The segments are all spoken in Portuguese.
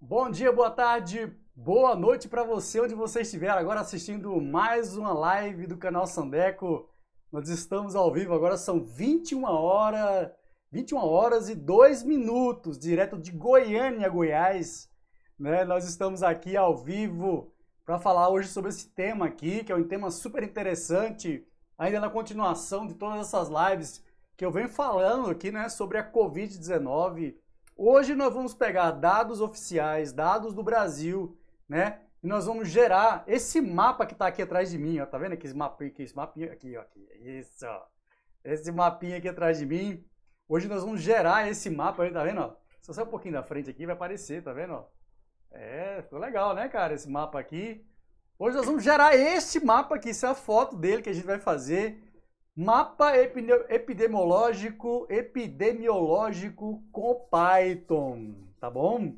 Bom dia, boa tarde, boa noite para você onde você estiver agora assistindo mais uma live do canal Sandeco. Nós estamos ao vivo, agora são 21 horas, 21 horas e 2 minutos, direto de Goiânia, Goiás. Né? Nós estamos aqui ao vivo para falar hoje sobre esse tema aqui, que é um tema super interessante, ainda na continuação de todas essas lives que eu venho falando aqui, né, sobre a COVID-19 Hoje nós vamos pegar dados oficiais, dados do Brasil, né? E nós vamos gerar esse mapa que está aqui atrás de mim, ó. Tá vendo aqui esse mapinha, aqui, esse mapinha aqui, ó. Aqui, isso, ó. Esse mapinha aqui atrás de mim. Hoje nós vamos gerar esse mapa, tá vendo, ó? Se eu um pouquinho da frente aqui, vai aparecer, tá vendo, ó? É, ficou legal, né, cara, esse mapa aqui. Hoje nós vamos gerar este mapa aqui, isso é a foto dele que a gente vai fazer. Mapa epidemiológico, epidemiológico com Python, tá bom?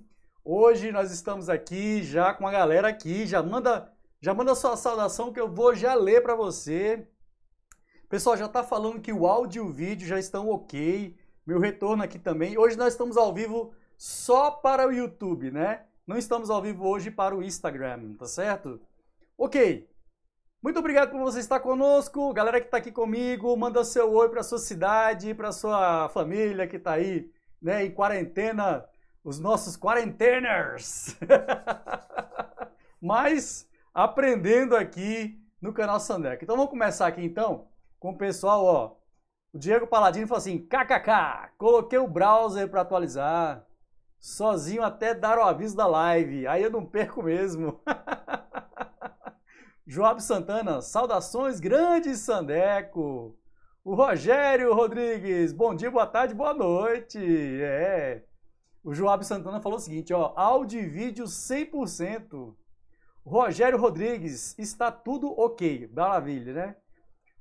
Hoje nós estamos aqui já com a galera aqui, já manda, já manda sua saudação que eu vou já ler para você. Pessoal, já está falando que o áudio e o vídeo já estão ok, meu retorno aqui também. Hoje nós estamos ao vivo só para o YouTube, né? Não estamos ao vivo hoje para o Instagram, tá certo? Ok, muito obrigado por você estar conosco, galera que está aqui comigo, manda seu oi para sua cidade, para sua família que está aí, né, em quarentena, os nossos quarenteners. Mas aprendendo aqui no canal Sandeco. Então vamos começar aqui então com o pessoal, ó. O Diego Paladino falou assim: "KKK, coloquei o browser para atualizar, sozinho até dar o aviso da live. Aí eu não perco mesmo." Joab Santana, saudações, grande Sandeco! O Rogério Rodrigues, bom dia, boa tarde, boa noite! É. O Joab Santana falou o seguinte, ó, áudio e vídeo 100%. Rogério Rodrigues, está tudo ok, maravilha, né?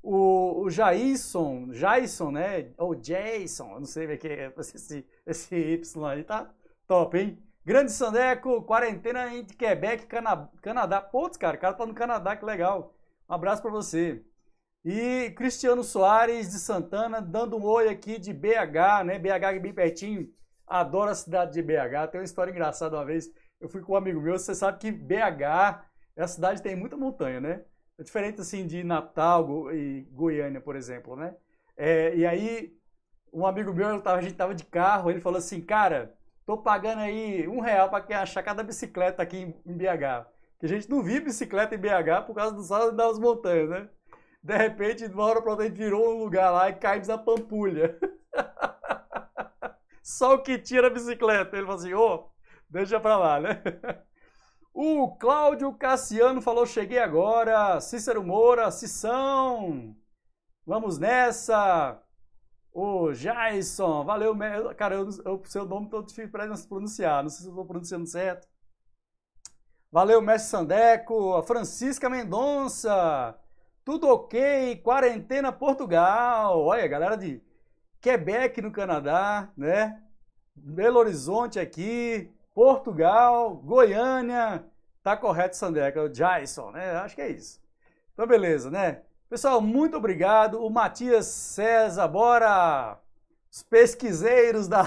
O, o Jason, Jason, né? Ou Jason, não sei como é que é esse, esse Y aí, tá top, hein? Grande Sandeco, quarentena entre Quebec e Canadá. Putz, cara, o cara tá no Canadá, que legal. Um abraço para você. E Cristiano Soares de Santana, dando um oi aqui de BH, né? BH bem pertinho. Adoro a cidade de BH. Tem uma história engraçada uma vez. Eu fui com um amigo meu, você sabe que BH, é a cidade tem muita montanha, né? É diferente assim de Natal e Goiânia, por exemplo, né? É, e aí, um amigo meu, a gente tava de carro, ele falou assim, cara, Estou pagando aí um real para quem achar cada bicicleta aqui em, BH. Que a gente não via bicicleta em BH por causa do sol das montanhas, né? De repente, de uma hora para outra, a gente virou um lugar lá e caímos na pampulha. Só o que tira a bicicleta. Ele falou assim, ô, oh, deixa para lá, né? O Cláudio Cassiano falou, cheguei agora. Cícero Moura, Sissão, vamos nessa. O Jason, valeu Cara, o seu nome todo difícil para pronunciar. Não sei se eu estou pronunciando certo. Valeu, mestre Sandeco. A Francisca Mendonça. Tudo ok. Quarentena Portugal. Olha, galera de Quebec no Canadá, né? Belo Horizonte aqui. Portugal, Goiânia. Tá correto, Sandeco, O Jason, né? Acho que é isso. Então, beleza, né? Pessoal, muito obrigado. O Matias César, bora! Os pesquiseiros da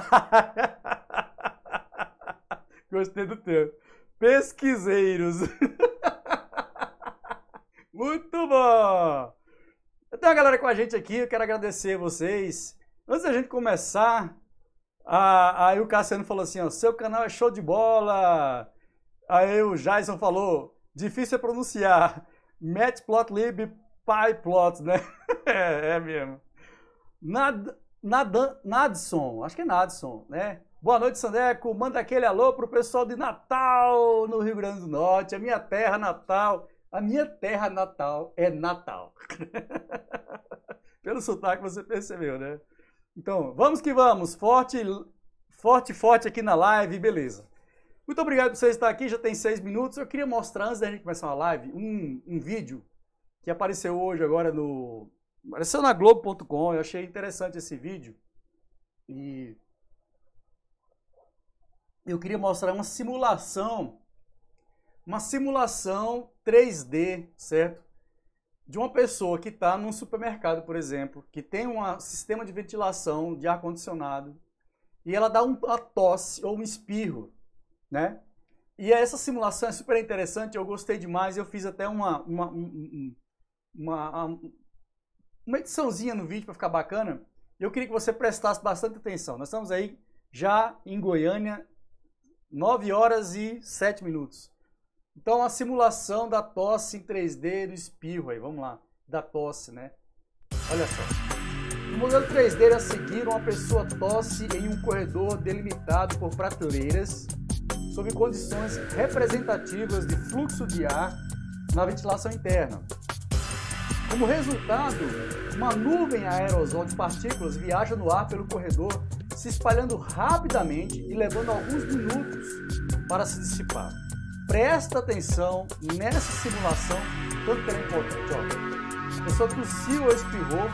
Gostei do termo. Pesquiseiros. muito bom! Tem então, a galera com a gente aqui, eu quero agradecer vocês. Antes da gente começar, a, aí o Cassiano falou assim: ó, seu canal é show de bola. Aí o Jason falou: difícil é pronunciar. Matplotlib pai plot, né? é, é mesmo. Nad, Nadan, Nadson, acho que é Nadson, né? Boa noite, Sandeco. Manda aquele alô pro pessoal de Natal, no Rio Grande do Norte, a minha terra natal. A minha terra natal é Natal. Pelo sotaque você percebeu, né? Então, vamos que vamos. Forte, forte, forte aqui na live, beleza. Muito obrigado por você estar aqui, já tem seis minutos. Eu queria mostrar, antes da gente começar uma live, um, um vídeo que apareceu hoje agora no. Apareceu na Globo.com, eu achei interessante esse vídeo. E eu queria mostrar uma simulação, uma simulação 3D, certo? De uma pessoa que está num supermercado, por exemplo, que tem um sistema de ventilação, de ar-condicionado, e ela dá uma tosse ou um espirro, né? E essa simulação é super interessante, eu gostei demais, eu fiz até uma, uma um, uma, uma ediçãozinha no vídeo para ficar bacana, eu queria que você prestasse bastante atenção. Nós estamos aí já em Goiânia, 9 horas e 7 minutos. Então, a simulação da tosse em 3D do espirro aí, vamos lá, da tosse, né? Olha só. No modelo 3D a seguir uma pessoa tosse em um corredor delimitado por prateleiras, sob condições representativas de fluxo de ar na ventilação interna. Como resultado, uma nuvem aerosol de partículas viaja no ar pelo corredor, se espalhando rapidamente e levando alguns minutos para se dissipar. Presta atenção nessa simulação, tanto que é importante. A pessoa tossiu ou espirrou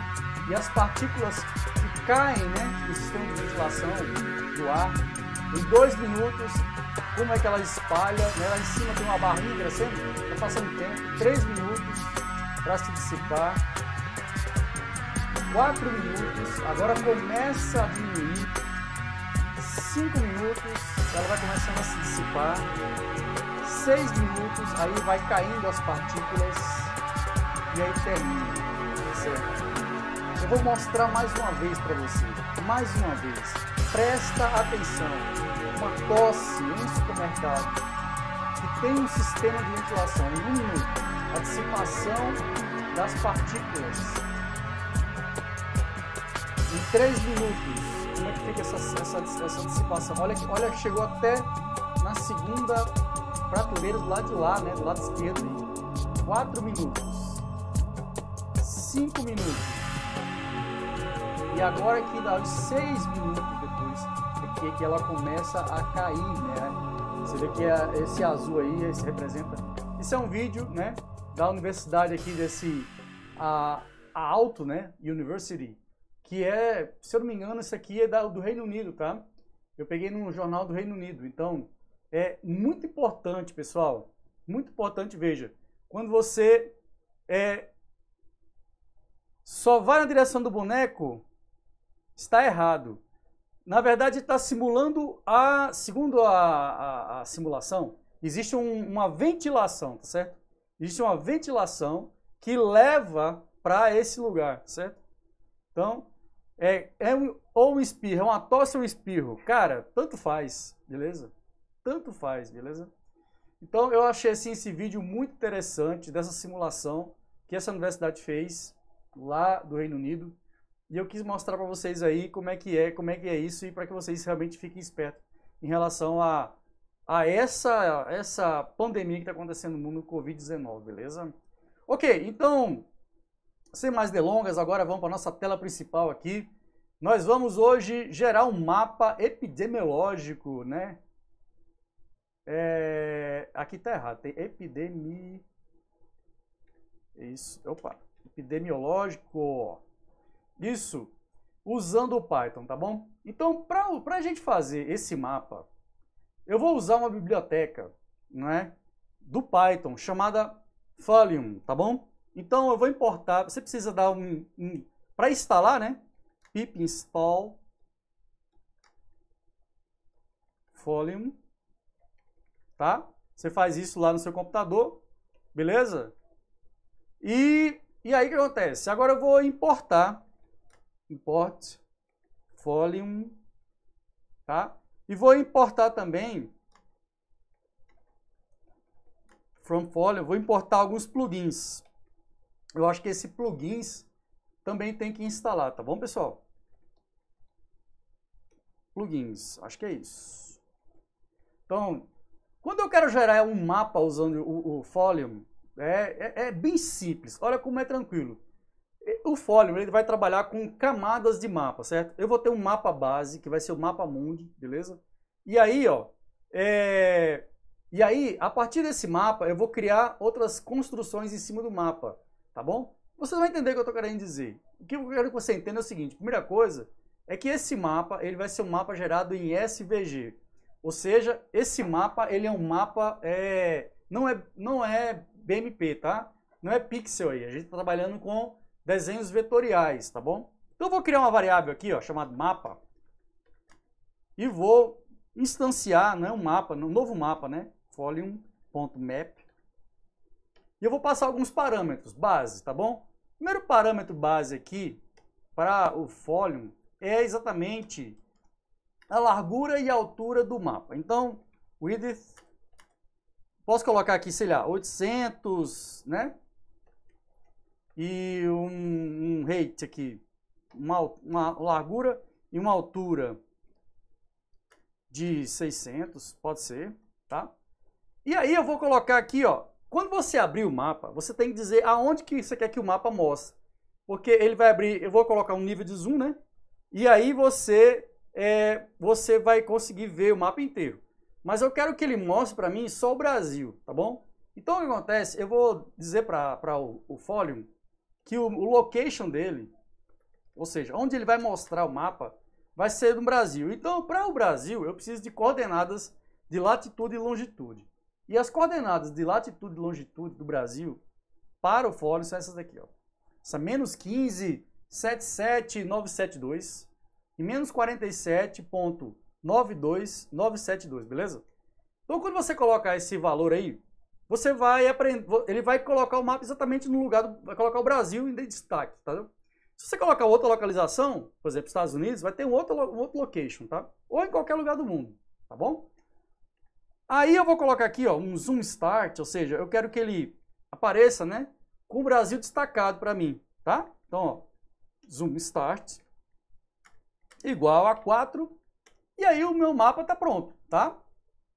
e as partículas que caem né, no sistema de ventilação do ar, em dois minutos, como é que ela espalha? Né, lá em cima tem uma barriga crescendo, está passando tempo, três minutos, para se dissipar. Quatro minutos, agora começa a diminuir. Cinco minutos, ela vai começando a se dissipar. Seis minutos, aí vai caindo as partículas e aí termina, tá certo? Eu vou mostrar mais uma vez para você, mais uma vez. Presta atenção, uma tosse em um supermercado que tem um sistema de ventilação em a dissipação das partículas em 3 minutos. Como é que fica essa, essa, essa dissipação? Olha, olha que chegou até na segunda prateleira do lado de lá, né? do lado esquerdo. 4 minutos. 5 minutos. E agora que dá 6 minutos depois, é que, é que ela começa a cair, né? Você vê que é esse azul aí, esse representa. Isso é um vídeo, né? da universidade aqui desse a, a Alto, né, University, que é, se eu não me engano, isso aqui é da, do Reino Unido, tá? Eu peguei num jornal do Reino Unido. Então, é muito importante, pessoal, muito importante, veja, quando você é, só vai na direção do boneco, está errado. Na verdade, está simulando a, segundo a, a, a simulação, existe um, uma ventilação, tá certo? Existe uma ventilação que leva para esse lugar, certo? Então, é, é um, ou um espirro, é uma tosse ou um espirro. Cara, tanto faz, beleza? Tanto faz, beleza? Então, eu achei assim, esse vídeo muito interessante dessa simulação que essa universidade fez lá do Reino Unido. E eu quis mostrar para vocês aí como é que é, como é que é isso e para que vocês realmente fiquem espertos em relação a a essa, essa pandemia que está acontecendo no mundo Covid-19, beleza? Ok, então, sem mais delongas, agora vamos para a nossa tela principal aqui. Nós vamos hoje gerar um mapa epidemiológico, né? É... Aqui tá errado, tem epidemi Isso, opa, epidemiológico. Isso, usando o Python, tá bom? Então, para a gente fazer esse mapa eu vou usar uma biblioteca, é, do Python chamada Folium, tá bom? Então eu vou importar, você precisa dar um, um para instalar, né? pip install Folium, tá? Você faz isso lá no seu computador, beleza? E, e aí o que acontece? Agora eu vou importar, import Folium, tá? E vou importar também from folio, vou importar alguns plugins. Eu acho que esse plugins também tem que instalar, tá bom, pessoal? Plugins, acho que é isso. Então, quando eu quero gerar um mapa usando o, o Folium, é, é, é bem simples. Olha como é tranquilo. O folio ele vai trabalhar com camadas de mapa, certo? Eu vou ter um mapa base, que vai ser o mapa mundi, beleza? E aí, ó, é... e aí, a partir desse mapa, eu vou criar outras construções em cima do mapa, tá bom? Você vai entender o que eu estou querendo dizer. O que eu quero que você entenda é o seguinte, primeira coisa é que esse mapa, ele vai ser um mapa gerado em SVG. Ou seja, esse mapa, ele é um mapa, é... não, é, não é BMP, tá? Não é pixel aí, a gente está trabalhando com desenhos vetoriais, tá bom? Então eu vou criar uma variável aqui, ó, chamada mapa, e vou instanciar né, um mapa, um novo mapa, né? Folium.map. E eu vou passar alguns parâmetros base, tá bom? O primeiro parâmetro base aqui para o Folium é exatamente a largura e a altura do mapa. Então, width, posso colocar aqui, sei lá, 800, né? e um, um rate aqui, uma, uma largura e uma altura de 600, pode ser, tá? E aí eu vou colocar aqui, ó, quando você abrir o mapa, você tem que dizer aonde que você quer que o mapa mostre. Porque ele vai abrir, eu vou colocar um nível de zoom, né? E aí você, é, você vai conseguir ver o mapa inteiro. Mas eu quero que ele mostre para mim só o Brasil, tá bom? Então o que acontece, eu vou dizer para o, o Folium que o, location dele, ou seja, onde ele vai mostrar o mapa, vai ser no Brasil. Então, para o Brasil, eu preciso de coordenadas de latitude e longitude. E as coordenadas de latitude e longitude do Brasil para o fólio são essas daqui, ó. Essa menos 15, 77972 e menos 47.92972, beleza? Então, quando você colocar esse valor aí, você vai aprender, ele vai colocar o mapa exatamente no lugar, do, vai colocar o Brasil em destaque, tá? Se você colocar outra localização, por exemplo, Estados Unidos, vai ter um outro, um outro location, tá? Ou em qualquer lugar do mundo, tá bom? Aí eu vou colocar aqui, ó, um zoom start, ou seja, eu quero que ele apareça, né, com o Brasil destacado para mim, tá? Então, ó, zoom start igual a 4, e aí o meu mapa tá pronto, tá?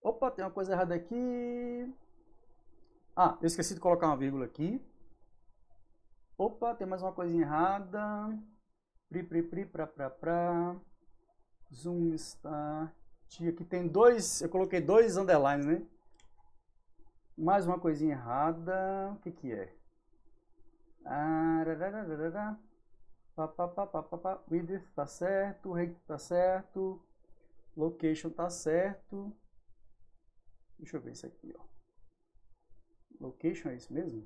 Opa, tem uma coisa errada aqui. Ah, eu esqueci de colocar uma vírgula aqui. Opa, tem mais uma coisinha errada. Pri, pri, pri, pra, pra, pra. Zoom start. Aqui tem dois, eu coloquei dois underlines, né? Mais uma coisinha errada. O que que é? Ah, Pá, pá, pá, pá, pá, pá. width tá certo, rate tá certo, location tá certo. Deixa eu ver isso aqui, ó. Location é isso mesmo?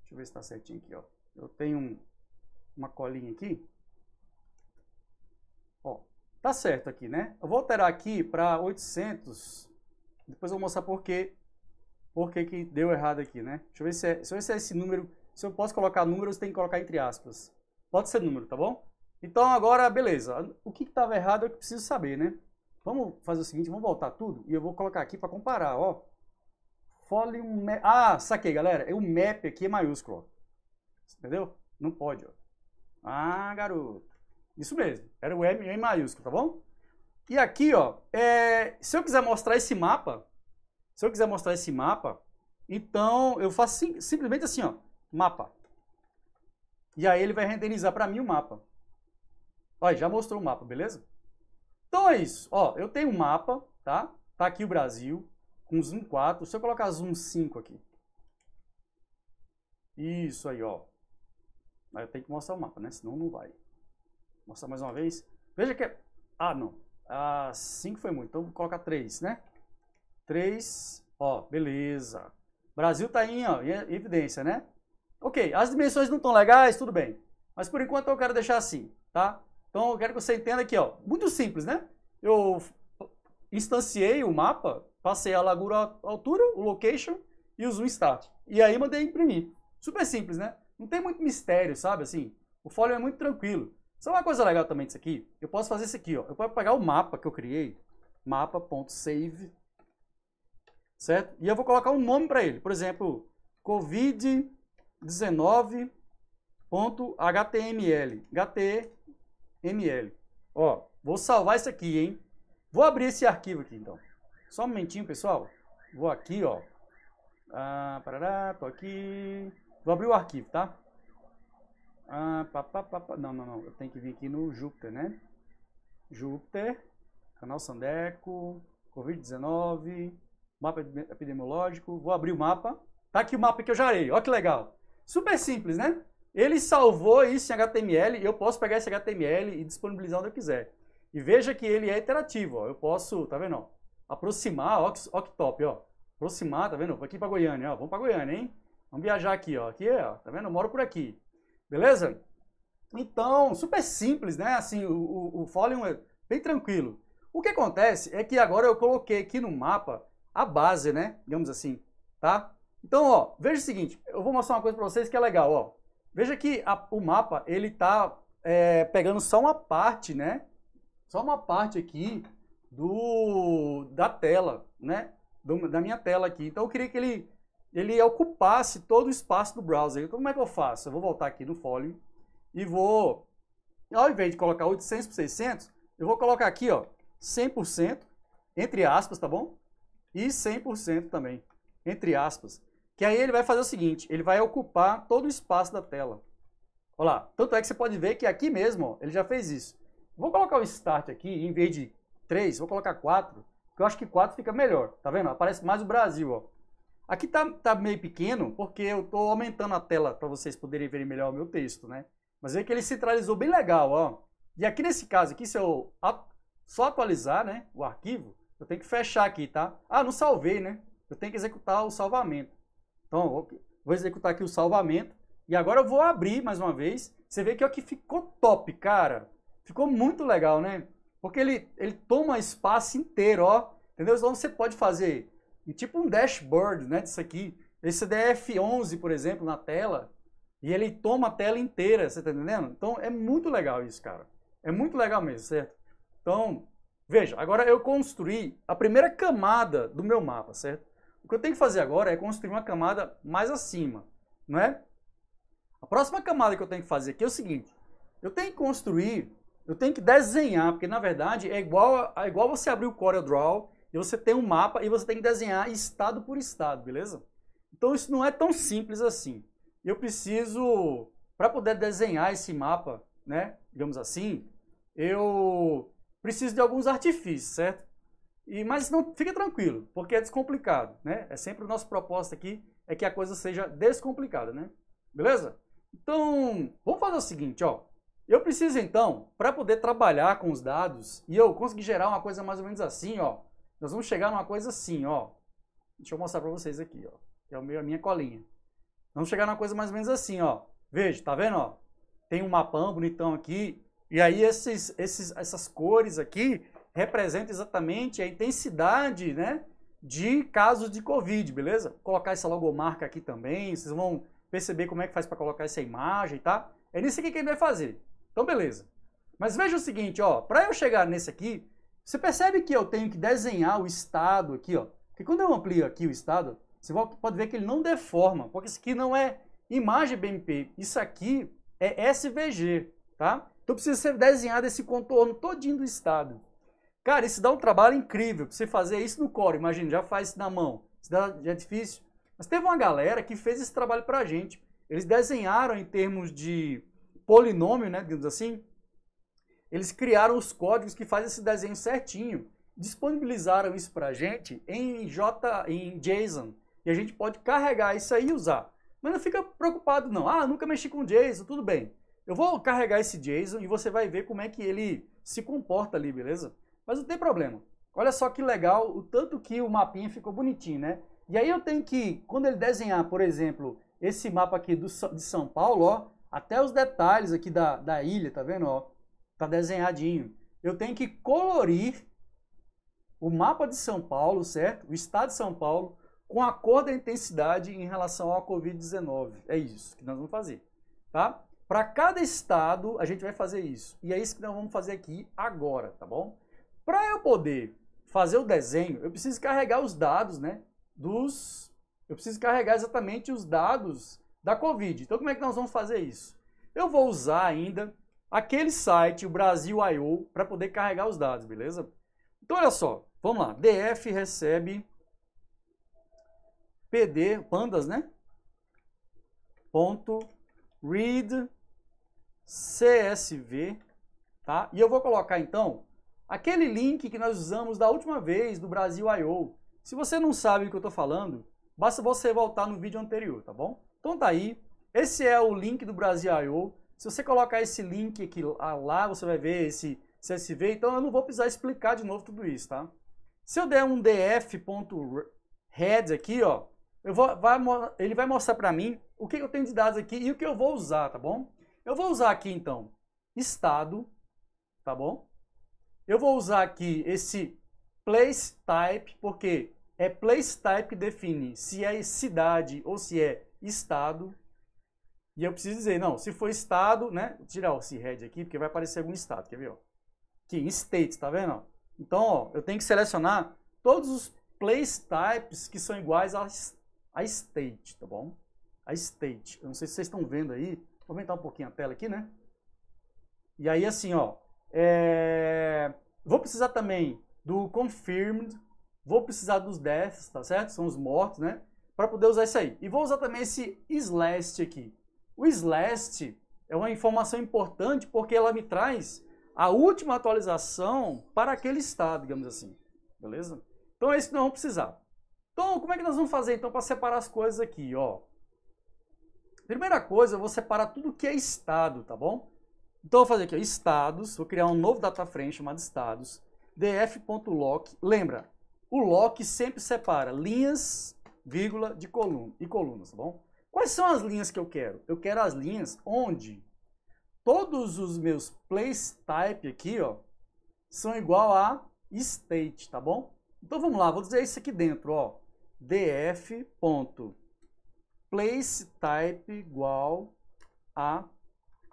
Deixa eu ver se está certinho aqui, ó. Eu tenho um, uma colinha aqui. Ó, tá certo aqui, né? Eu vou alterar aqui para 800. Depois eu vou mostrar por quê. Por que, que deu errado aqui, né? Deixa eu ver se é, deixa eu ver se é esse número. Se eu posso colocar números, tem que colocar entre aspas. Pode ser número, tá bom? Então agora, beleza. O que estava errado é que preciso saber, né? Vamos fazer o seguinte, vamos voltar tudo e eu vou colocar aqui para comparar, ó. um map. Ah, saquei, galera. O map aqui é maiúsculo, ó. Entendeu? Não pode, ó. Ah, garoto. Isso mesmo. Era o M em maiúsculo, tá bom? E aqui, ó, é... se eu quiser mostrar esse mapa, se eu quiser mostrar esse mapa, então eu faço sim, simplesmente assim, ó, mapa. E aí ele vai renderizar para mim o mapa. Olha, já mostrou o mapa, beleza? Então é isso. Ó, eu tenho um mapa, tá? Tá aqui o Brasil, com zoom 4. Se eu colocar zoom 5 aqui. Isso aí, ó. Mas eu tenho que mostrar o mapa, né? Senão não vai. Vou mostrar mais uma vez. Veja que é... Ah, não. Ah, 5 foi muito. Então vou colocar 3, né? 3, ó, beleza. Brasil tá aí, ó, em evidência, né? Ok, as dimensões não estão legais, tudo bem. Mas por enquanto eu quero deixar assim, tá? Então eu quero que você entenda aqui, ó, muito simples, né? Eu instanciei o mapa, passei a largura, a altura, o location e o zoom start. E aí mandei imprimir. Super simples, né? Não tem muito mistério, sabe? Assim, o folio é muito tranquilo. Só uma coisa legal também disso aqui, eu posso fazer isso aqui, ó. Eu posso pegar o mapa que eu criei, mapa.save, certo? E eu vou colocar um nome para ele. Por exemplo, covid19.html. HT ml. Ó, vou salvar isso aqui, hein? Vou abrir esse arquivo aqui, então. Só um momentinho, pessoal. Vou aqui, ó. Ah, parará, tô aqui. Vou abrir o arquivo, tá? Ah, pá, pá, pá, pá. Não, não, não. Eu tenho que vir aqui no Júpiter, né? Júpiter, canal Sandeco, Covid-19, mapa epidemiológico. Vou abrir o mapa. Tá aqui o mapa que eu já arei. Ó que legal. Super simples, né? Ele salvou isso em HTML e eu posso pegar esse HTML e disponibilizar onde eu quiser. E veja que ele é iterativo, ó. Eu posso, tá vendo? Ó, aproximar, ó, Octop, ó. Aproximar, tá vendo? Vou aqui para Goiânia, ó. Vamos para Goiânia, hein? Vamos viajar aqui, ó. Aqui, é, ó. Tá vendo? Eu moro por aqui. Beleza? Então, super simples, né? Assim, o, o, o Folium é bem tranquilo. O que acontece é que agora eu coloquei aqui no mapa a base, né? Digamos assim, tá? Então, ó, veja o seguinte, eu vou mostrar uma coisa para vocês que é legal, ó. Veja que a, o mapa, ele está é, pegando só uma parte, né? Só uma parte aqui do, da tela, né? Do, da minha tela aqui. Então eu queria que ele, ele ocupasse todo o espaço do browser. Então como é que eu faço? Eu vou voltar aqui no folio e vou, ao invés de colocar 800 por 600, eu vou colocar aqui, ó, 100%, entre aspas, tá bom? E 100% também, entre aspas. Que aí ele vai fazer o seguinte, ele vai ocupar todo o espaço da tela. Olha lá, tanto é que você pode ver que aqui mesmo, ó, ele já fez isso. Vou colocar o Start aqui, em vez de 3, vou colocar 4, porque eu acho que 4 fica melhor, tá vendo? Aparece mais o Brasil, ó. Aqui tá, tá meio pequeno, porque eu estou aumentando a tela para vocês poderem ver melhor o meu texto, né? Mas vê que ele centralizou bem legal, ó. E aqui nesse caso aqui, se eu só atualizar né, o arquivo, eu tenho que fechar aqui, tá? Ah, não salvei, né? Eu tenho que executar o salvamento. Então, vou executar aqui o salvamento. E agora eu vou abrir mais uma vez. Você vê que que ficou top, cara. Ficou muito legal, né? Porque ele, ele toma espaço inteiro, ó. Entendeu? Então você pode fazer tipo um dashboard, né? Disso aqui. Esse DF11, por exemplo, na tela. E ele toma a tela inteira, você tá entendendo? Então é muito legal isso, cara. É muito legal mesmo, certo? Então, veja, agora eu construí a primeira camada do meu mapa, certo? O que eu tenho que fazer agora é construir uma camada mais acima, não é? A próxima camada que eu tenho que fazer aqui é o seguinte, eu tenho que construir, eu tenho que desenhar, porque na verdade é igual, é igual você abrir o Draw e você tem um mapa e você tem que desenhar estado por estado, beleza? Então isso não é tão simples assim. Eu preciso, para poder desenhar esse mapa, né, digamos assim, eu preciso de alguns artifícios, certo? E, mas não fica tranquilo, porque é descomplicado, né? É sempre o nosso propósito aqui é que a coisa seja descomplicada, né? Beleza? Então, vamos fazer o seguinte, ó. Eu preciso então, para poder trabalhar com os dados e eu conseguir gerar uma coisa mais ou menos assim, ó. Nós vamos chegar numa coisa assim, ó. Deixa eu mostrar para vocês aqui, ó. É o é a minha colinha. Vamos chegar numa coisa mais ou menos assim, ó. Veja, tá vendo, ó? Tem um mapão bonitão aqui. E aí esses, esses, essas cores aqui, representa exatamente a intensidade né, de casos de Covid, beleza? Vou colocar essa logomarca aqui também, vocês vão perceber como é que faz para colocar essa imagem, tá? É nisso aqui que ele vai fazer. Então, beleza. Mas veja o seguinte, ó, para eu chegar nesse aqui, você percebe que eu tenho que desenhar o estado aqui, ó. Porque quando eu amplio aqui o estado, você pode ver que ele não deforma, porque isso aqui não é imagem BMP, isso aqui é SVG, tá? Então precisa ser desenhado esse contorno todinho do estado. Cara, isso dá um trabalho incrível. para você fazer isso no core, imagina, já faz isso na mão. Isso dá, já é difícil. Mas teve uma galera que fez esse trabalho pra gente. Eles desenharam em termos de polinômio, né, digamos assim. Eles criaram os códigos que fazem esse desenho certinho. Disponibilizaram isso pra gente em J, em JSON. E a gente pode carregar isso aí e usar. Mas não fica preocupado não. Ah, nunca mexi com JSON, tudo bem. Eu vou carregar esse JSON e você vai ver como é que ele se comporta ali, beleza? Mas não tem problema. Olha só que legal o tanto que o mapinha ficou bonitinho, né? E aí eu tenho que, quando ele desenhar, por exemplo, esse mapa aqui do, de São Paulo, ó, até os detalhes aqui da, da ilha, tá vendo? Ó, tá desenhadinho. Eu tenho que colorir o mapa de São Paulo, certo? O estado de São Paulo, com a cor da intensidade em relação ao Covid-19. É isso que nós vamos fazer, tá? Para cada estado, a gente vai fazer isso. E é isso que nós vamos fazer aqui agora, tá bom? Para eu poder fazer o desenho, eu preciso carregar os dados, né? Dos. Eu preciso carregar exatamente os dados da Covid. Então, como é que nós vamos fazer isso? Eu vou usar ainda aquele site, o Brasil I.O., para poder carregar os dados, beleza? Então, olha só, vamos lá. DF recebe PD, pandas, né? Ponto read CSV, tá? E eu vou colocar, então, Aquele link que nós usamos da última vez do Brasil I.O. Se você não sabe o que eu estou falando, basta você voltar no vídeo anterior, tá bom? Então tá aí, esse é o link do Brasil I.O. Se você colocar esse link aqui lá, você vai ver esse CSV, então eu não vou precisar explicar de novo tudo isso, tá? Se eu der um df.red aqui, ó, vou, vai, ele vai mostrar para mim o que eu tenho de dados aqui e o que eu vou usar, tá bom? Eu vou usar aqui, então, estado, tá bom? Eu vou usar aqui esse place type, porque é place type que define se é cidade ou se é estado. E eu preciso dizer, não, se for estado, né? Vou tirar esse head aqui, porque vai aparecer algum estado, quer ver? Ó. Aqui, state tá vendo? Então, ó, eu tenho que selecionar todos os place types que são iguais a, a state, tá bom? A state. Eu não sei se vocês estão vendo aí. Vou aumentar um pouquinho a tela aqui, né? E aí, assim, ó, é... Vou precisar também do confirmed, vou precisar dos deaths, tá certo? São os mortos, né? Para poder usar isso aí. E vou usar também esse slash aqui. O slash é uma informação importante porque ela me traz a última atualização para aquele estado, digamos assim. Beleza? Então é isso que nós vamos precisar. Então, como é que nós vamos fazer então para separar as coisas aqui, ó? Primeira coisa, eu vou separar tudo que é estado, tá bom? Então vou fazer aqui, ó, estados, vou criar um novo data frame chamado estados, df.lock, lembra, o lock sempre separa linhas, vírgula de coluna, e colunas, tá bom? Quais são as linhas que eu quero? Eu quero as linhas onde todos os meus place type aqui, ó, são igual a state, tá bom? Então vamos lá, vou dizer isso aqui dentro, ó, df.place type igual a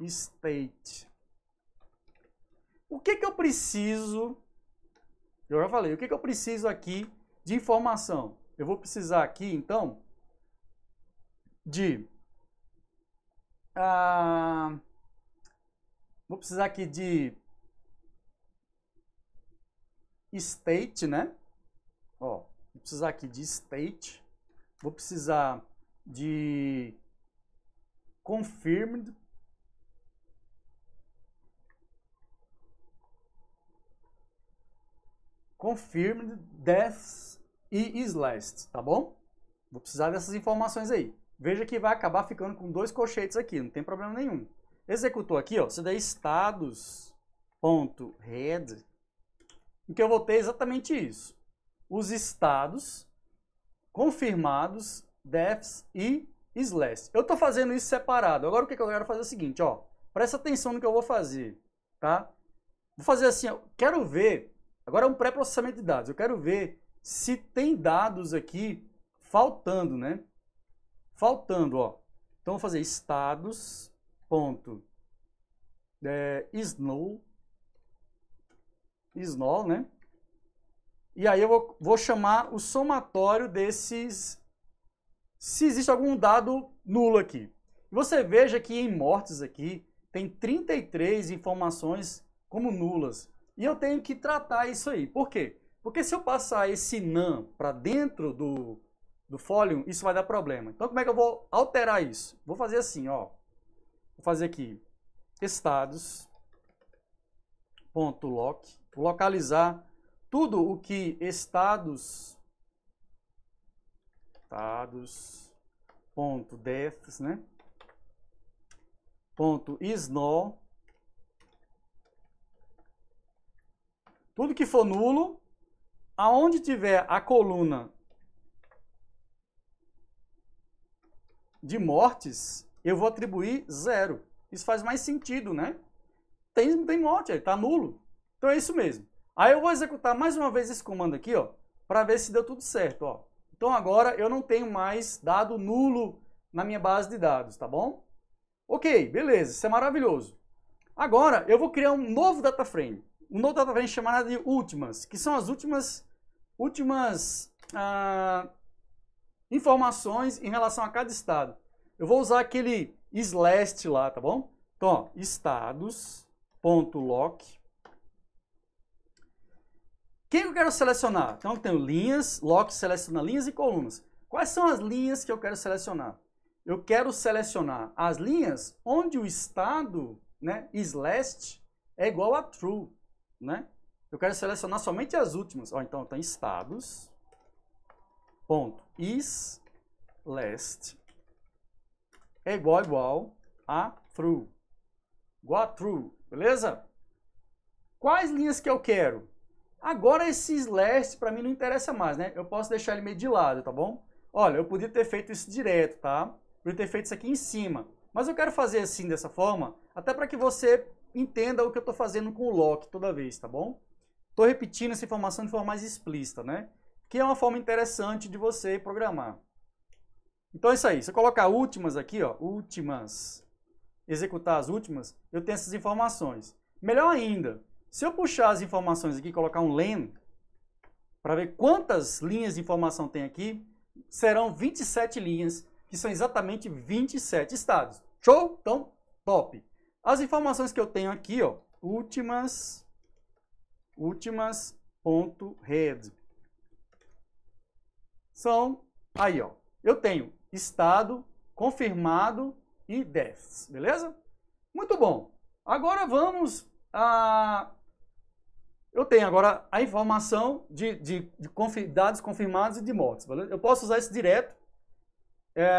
state. O que, que eu preciso? Eu já falei, o que, que eu preciso aqui de informação? Eu vou precisar aqui, então, de. Ah, vou precisar aqui de state, né? Ó, vou precisar aqui de state. Vou precisar de confirmed Confirmed death e is last, tá bom? Vou precisar dessas informações aí. Veja que vai acabar ficando com dois colchetes aqui, não tem problema nenhum. Executou aqui, ó, você der estados.red, é em que eu vou ter exatamente isso. Os estados confirmados, deaths e slash. Eu estou fazendo isso separado. Agora o que, que eu quero fazer é o seguinte, ó. Presta atenção no que eu vou fazer, tá? Vou fazer assim, ó, quero ver Agora é um pré-processamento de dados. Eu quero ver se tem dados aqui faltando, né? Faltando, ó. Então vou fazer estados ponto é, snow snow, né? E aí eu vou, vou chamar o somatório desses se existe algum dado nulo aqui. Você veja que em mortes aqui tem 33 informações como nulas. E eu tenho que tratar isso aí. Por quê? Porque se eu passar esse NAN para dentro do, do fólio, isso vai dar problema. Então como é que eu vou alterar isso? Vou fazer assim, ó. Vou fazer aqui estados.loc, localizar tudo o que estados estados.defs, né? Ponto .isno Tudo que for nulo, aonde tiver a coluna de mortes, eu vou atribuir zero. Isso faz mais sentido, né? Tem, não tem morte, está nulo. Então é isso mesmo. Aí eu vou executar mais uma vez esse comando aqui, ó, para ver se deu tudo certo, ó. Então agora eu não tenho mais dado nulo na minha base de dados, tá bom? Ok, beleza, isso é maravilhoso. Agora eu vou criar um novo data frame uma outra corrente é chamada de últimas, que são as últimas, últimas ah, informações em relação a cada estado. Eu vou usar aquele slast lá, tá bom? Então, estados.lock. Quem é eu quero selecionar? Então, eu tenho linhas, lock seleciona linhas e colunas. Quais são as linhas que eu quero selecionar? Eu quero selecionar as linhas onde o estado, né, slast, é igual a true né? Eu quero selecionar somente as últimas. Ó, então, tem estados, ponto, is, last, é igual, igual a true. Igual a true, beleza? Quais linhas que eu quero? Agora esse is_last para mim não interessa mais, né? Eu posso deixar ele meio de lado, tá bom? Olha, eu podia ter feito isso direto, tá? Podia ter feito isso aqui em cima. Mas eu quero fazer assim, dessa forma, até para que você entenda o que eu estou fazendo com o lock toda vez, tá bom? Estou repetindo essa informação de forma mais explícita, né? Que é uma forma interessante de você programar. Então é isso aí. Se eu colocar últimas aqui, ó, últimas, executar as últimas, eu tenho essas informações. Melhor ainda, se eu puxar as informações aqui e colocar um len, para ver quantas linhas de informação tem aqui, serão 27 linhas, que são exatamente 27 estados. Show? Então, top! As informações que eu tenho aqui, ó, últimas, últimas ponto red são aí, ó. Eu tenho estado, confirmado e deaths, beleza? Muito bom. Agora vamos a eu tenho agora a informação de, de, de confi dados confirmados e de mortes. Beleza? Eu posso usar isso direto. É...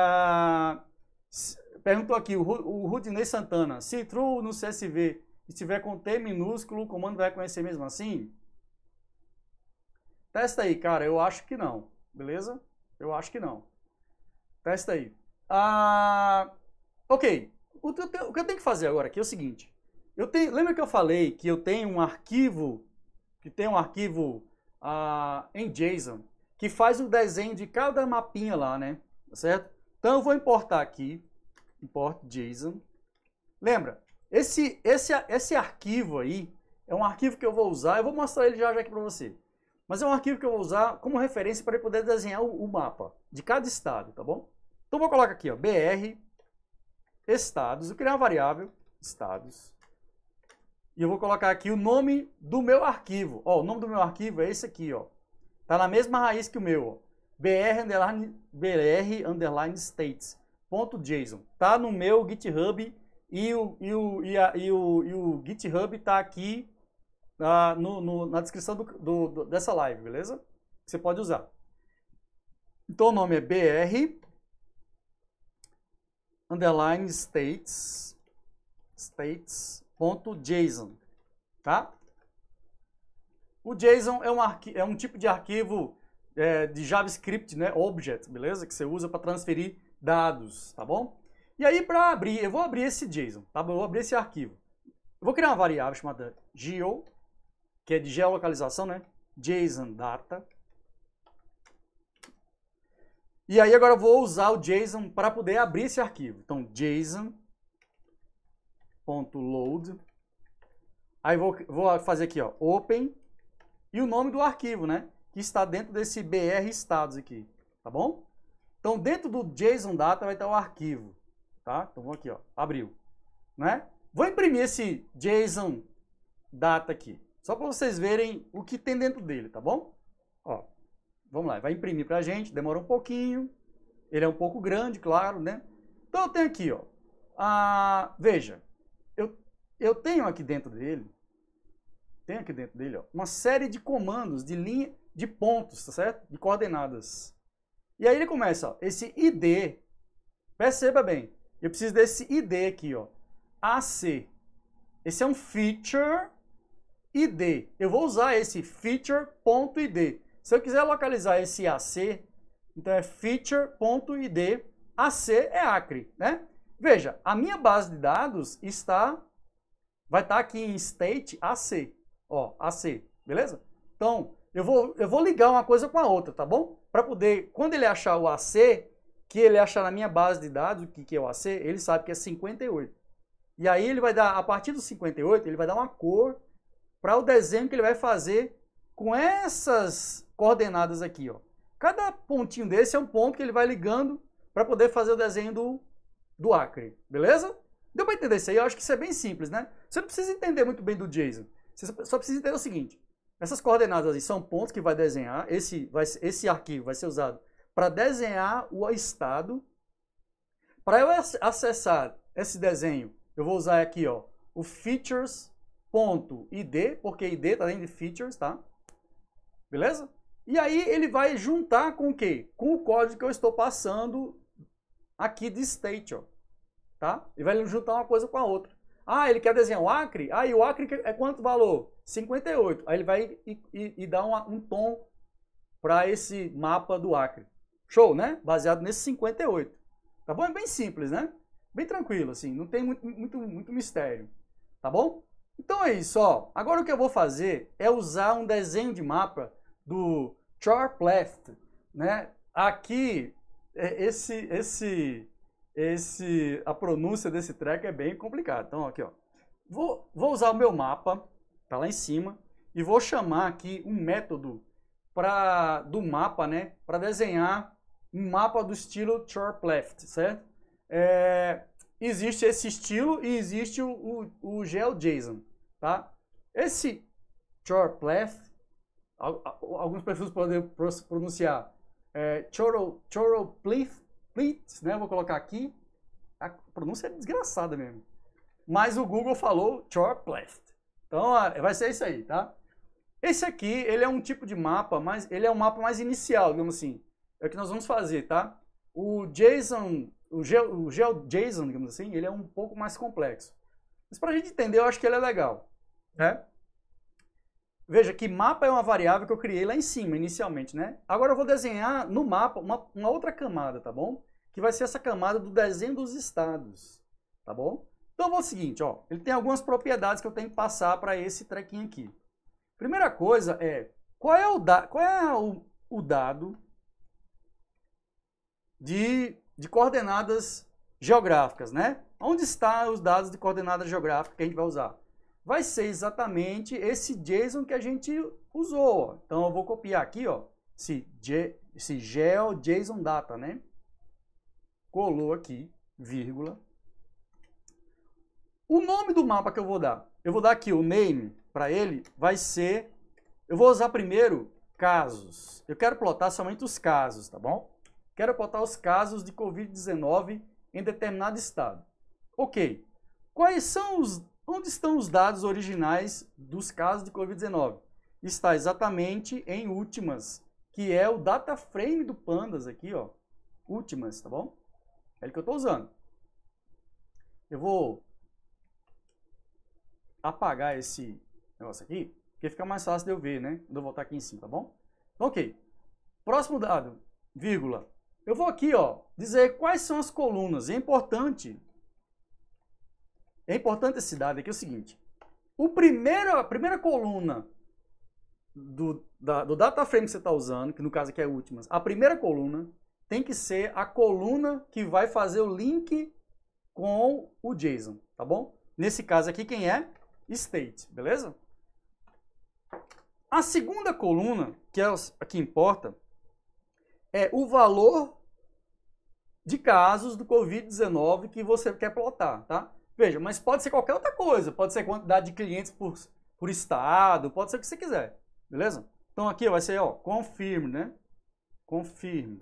Perguntou aqui o, o Rudinei Santana: se true no CSV estiver com T minúsculo, o comando vai reconhecer mesmo assim? Testa aí, cara. Eu acho que não. Beleza? Eu acho que não. Testa aí. Ah, ok. O que, tenho, o que eu tenho que fazer agora aqui é o seguinte. Eu tenho, lembra que eu falei que eu tenho um arquivo, que tem um arquivo ah, em JSON, que faz o um desenho de cada mapinha lá, né? Tá certo? Então eu vou importar aqui import JSON. Lembra, esse, esse, esse arquivo aí é um arquivo que eu vou usar, eu vou mostrar ele já, já aqui para você. Mas é um arquivo que eu vou usar como referência para poder desenhar o, o, mapa de cada estado, tá bom? Então vou colocar aqui, ó, br estados, eu criar uma variável, estados, e eu vou colocar aqui o nome do meu arquivo. Ó, o nome do meu arquivo é esse aqui, ó. Tá na mesma raiz que o meu, ó. br underline, br underline states. .json. Tá no meu GitHub e o, e o, e a, e o, e o GitHub tá aqui ah, no, no, na descrição do, do, do, dessa live, beleza? Você pode usar. Então o nome é br underline states states.json, tá? O JSON é um, é um tipo de arquivo é, de JavaScript, né, object, beleza? Que você usa para transferir dados, tá bom? E aí para abrir, eu vou abrir esse JSON, tá bom? Eu vou abrir esse arquivo. Eu vou criar uma variável chamada geo, que é de geolocalização, né? JSON data. E aí agora eu vou usar o JSON para poder abrir esse arquivo. Então JSON.load. Aí vou, vou fazer aqui, ó, open e o nome do arquivo, né? Que está dentro desse br estados aqui, tá bom? Então, dentro do JSON Data vai estar o arquivo, tá? Então, vou aqui, ó, abriu, né? Vou imprimir esse JSON Data aqui, só para vocês verem o que tem dentro dele, tá bom? Ó, vamos lá, vai imprimir para a gente, demora um pouquinho, ele é um pouco grande, claro, né? Então, eu tenho aqui, ó, a... veja, eu, eu tenho aqui dentro dele, tenho aqui dentro dele, ó, uma série de comandos de linha, de pontos, tá certo? De coordenadas. E aí ele começa, ó, esse ID, perceba bem, eu preciso desse ID aqui, ó, AC. Esse é um feature ID. Eu vou usar esse feature.id. Se eu quiser localizar esse AC, então é feature.id, AC é Acre, né? Veja, a minha base de dados está, vai estar tá aqui em state AC, ó, AC, beleza? Então, eu vou, eu vou ligar uma coisa com a outra, tá bom? Para poder, quando ele achar o AC, que ele achar na minha base de dados, o que, que é o AC, ele sabe que é 58. E aí ele vai dar, a partir do 58, ele vai dar uma cor para o desenho que ele vai fazer com essas coordenadas aqui, ó. Cada pontinho desse é um ponto que ele vai ligando para poder fazer o desenho do, do Acre, beleza? Deu para entender isso aí? Eu acho que isso é bem simples, né? Você não precisa entender muito bem do JSON. Você só precisa entender o seguinte. Essas coordenadas aí são pontos que vai desenhar, esse, vai, esse arquivo vai ser usado para desenhar o estado. Para eu acessar esse desenho, eu vou usar aqui ó, o features.id, porque id está dentro de features, tá? Beleza? E aí ele vai juntar com o quê? Com o código que eu estou passando aqui de state, ó. Tá? E vai juntar uma coisa com a outra. Ah, ele quer desenhar o Acre? Ah, e o Acre é quanto valor? 58. Aí ele vai e, e, e dá uma, um tom para esse mapa do Acre. Show, né? Baseado nesse 58. Tá bom? É bem simples, né? Bem tranquilo, assim. Não tem muito, muito, muito mistério. Tá bom? Então é isso, ó. Agora o que eu vou fazer é usar um desenho de mapa do Char né? Aqui, é, esse, esse esse, a pronúncia desse track é bem complicada. Então, aqui, ó. Vou, vou usar o meu mapa, tá lá em cima, e vou chamar aqui um método pra, do mapa, né? Para desenhar um mapa do estilo chart left, certo? É, existe esse estilo e existe o, o, o GeoJSON, tá? Esse chart left, algumas pessoas podem pronunciar é, choropleth Splits, né? Vou colocar aqui. A pronúncia é desgraçada mesmo. Mas o Google falou Chorplast. Então ah, vai ser isso aí, tá? Esse aqui, ele é um tipo de mapa, mas ele é um mapa mais inicial, digamos assim. É o que nós vamos fazer, tá? O JSON, o, Ge o GeoJSON, digamos assim, ele é um pouco mais complexo. Mas para a gente entender, eu acho que ele é legal, né? Veja que mapa é uma variável que eu criei lá em cima, inicialmente, né? Agora eu vou desenhar no mapa uma, uma outra camada, tá bom? Que vai ser essa camada do desenho dos estados, tá bom? Então eu vou o seguinte, ó. Ele tem algumas propriedades que eu tenho que passar para esse trequinho aqui. Primeira coisa é, qual é o, da, qual é o, o dado de, de coordenadas geográficas, né? Onde estão os dados de coordenada geográfica que a gente vai usar? vai ser exatamente esse JSON que a gente usou. Então eu vou copiar aqui, ó, esse, G, esse gel JSON data, né? Colou aqui, vírgula. O nome do mapa que eu vou dar, eu vou dar aqui o name para ele, vai ser, eu vou usar primeiro casos. Eu quero plotar somente os casos, tá bom? Quero plotar os casos de Covid-19 em determinado estado. Ok. Quais são os Onde estão os dados originais dos casos de Covid-19? Está exatamente em últimas, que é o data frame do Pandas aqui, ó. Últimas, tá bom? É ele que eu estou usando. Eu vou apagar esse negócio aqui, porque fica mais fácil de eu ver, né? Quando eu voltar aqui em cima, tá bom? Então, ok. Próximo dado, vírgula. Eu vou aqui, ó, dizer quais são as colunas. É importante é importante esse dado aqui é o seguinte: o primeiro, a primeira coluna do, da, do data frame que você está usando, que no caso aqui é últimas, a primeira coluna tem que ser a coluna que vai fazer o link com o JSON, tá bom? Nesse caso aqui, quem é? State, beleza? A segunda coluna, que é a que importa, é o valor de casos do Covid-19 que você quer plotar, tá? Veja, mas pode ser qualquer outra coisa. Pode ser quantidade de clientes por, por estado, pode ser o que você quiser. Beleza? Então aqui vai ser, ó, confirme, né? Confirme.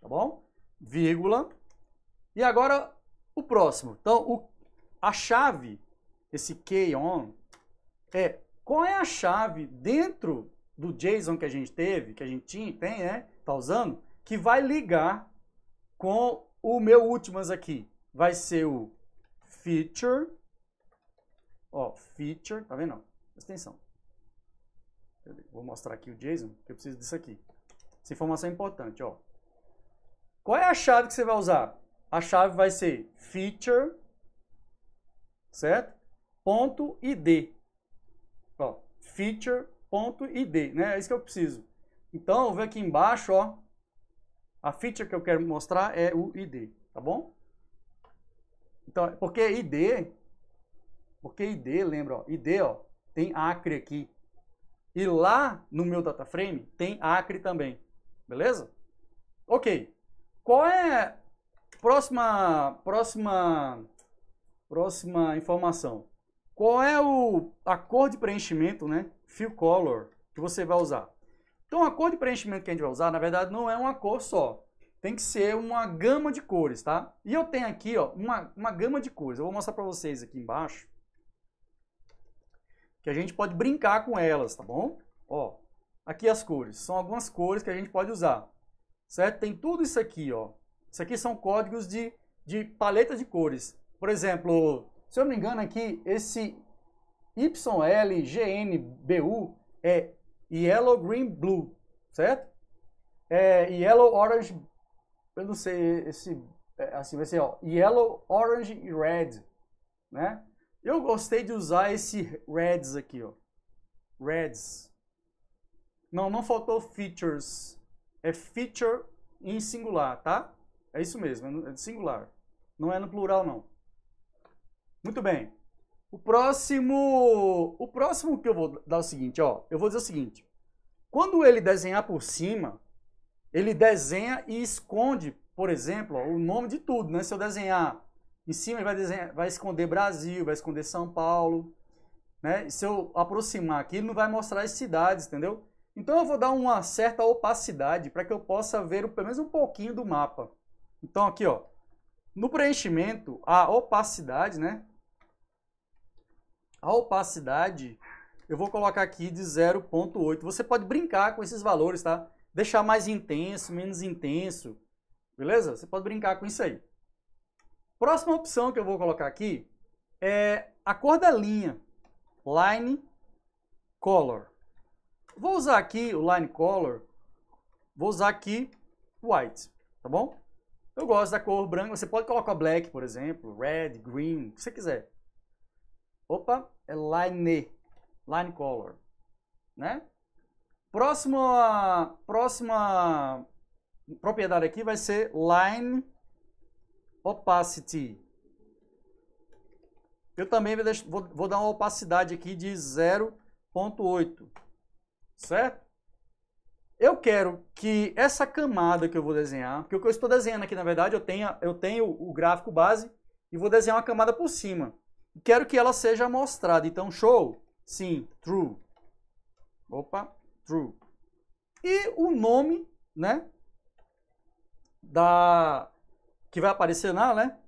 Tá bom? Vírgula. E agora o próximo. Então o, a chave, esse key on, é qual é a chave dentro do JSON que a gente teve, que a gente tinha, tem, né? Tá usando, que vai ligar com o meu últimas aqui vai ser o feature, ó, feature, tá vendo? Presta atenção. Vou mostrar aqui o JSON, que eu preciso disso aqui. Essa informação é importante, ó. Qual é a chave que você vai usar? A chave vai ser feature, certo? Ponto .id. Ó, id, né? É isso que eu preciso. Então, eu vou aqui embaixo, ó. A feature que eu quero mostrar é o ID, tá bom? Então, porque ID, porque ID, lembra, ó, ID, ó, tem Acre aqui. E lá no meu data frame tem Acre também. Beleza? OK. Qual é próxima próxima próxima informação? Qual é o a cor de preenchimento, né? Fill color que você vai usar. Então a cor de preenchimento que a gente vai usar, na verdade, não é uma cor só tem que ser uma gama de cores, tá? E eu tenho aqui, ó, uma, uma gama de cores. Eu vou mostrar para vocês aqui embaixo. Que a gente pode brincar com elas, tá bom? Ó, aqui as cores. São algumas cores que a gente pode usar, certo? Tem tudo isso aqui, ó. Isso aqui são códigos de, de paleta de cores. Por exemplo, se eu não me engano aqui, esse YLGNBU é Yellow, Green, Blue, certo? É Yellow, Orange, eu não sei, esse, é, assim, vai ser ó, yellow, orange e red, né? Eu gostei de usar esse reds aqui, ó. Reds. Não, não faltou features. É feature em singular, tá? É isso mesmo, é, é singular. Não é no plural, não. Muito bem. O próximo, o próximo que eu vou dar é o seguinte, ó. Eu vou dizer o seguinte. Quando ele desenhar por cima, ele desenha e esconde, por exemplo, ó, o nome de tudo, né? Se eu desenhar em cima, ele vai, desenhar, vai esconder Brasil, vai esconder São Paulo, né? se eu aproximar aqui, ele não vai mostrar as cidades, entendeu? Então eu vou dar uma certa opacidade para que eu possa ver pelo menos um pouquinho do mapa. Então aqui, ó, no preenchimento, a opacidade, né? A opacidade, eu vou colocar aqui de 0.8. Você pode brincar com esses valores, tá? deixar mais intenso, menos intenso, beleza? Você pode brincar com isso aí. Próxima opção que eu vou colocar aqui é a cor da linha, Line Color. Vou usar aqui o Line Color, vou usar aqui White, tá bom? Eu gosto da cor branca, você pode colocar black, por exemplo, red, green, o que você quiser. Opa, é line, line color, né? Próxima, próxima propriedade aqui vai ser line opacity. Eu também vou, vou dar uma opacidade aqui de 0.8, certo? Eu quero que essa camada que eu vou desenhar, porque o que eu estou desenhando aqui, na verdade, eu tenho, eu tenho o gráfico base e vou desenhar uma camada por cima. Quero que ela seja mostrada. Então, show? Sim, true. Opa, true. E o nome, né? Da que vai aparecer lá, né?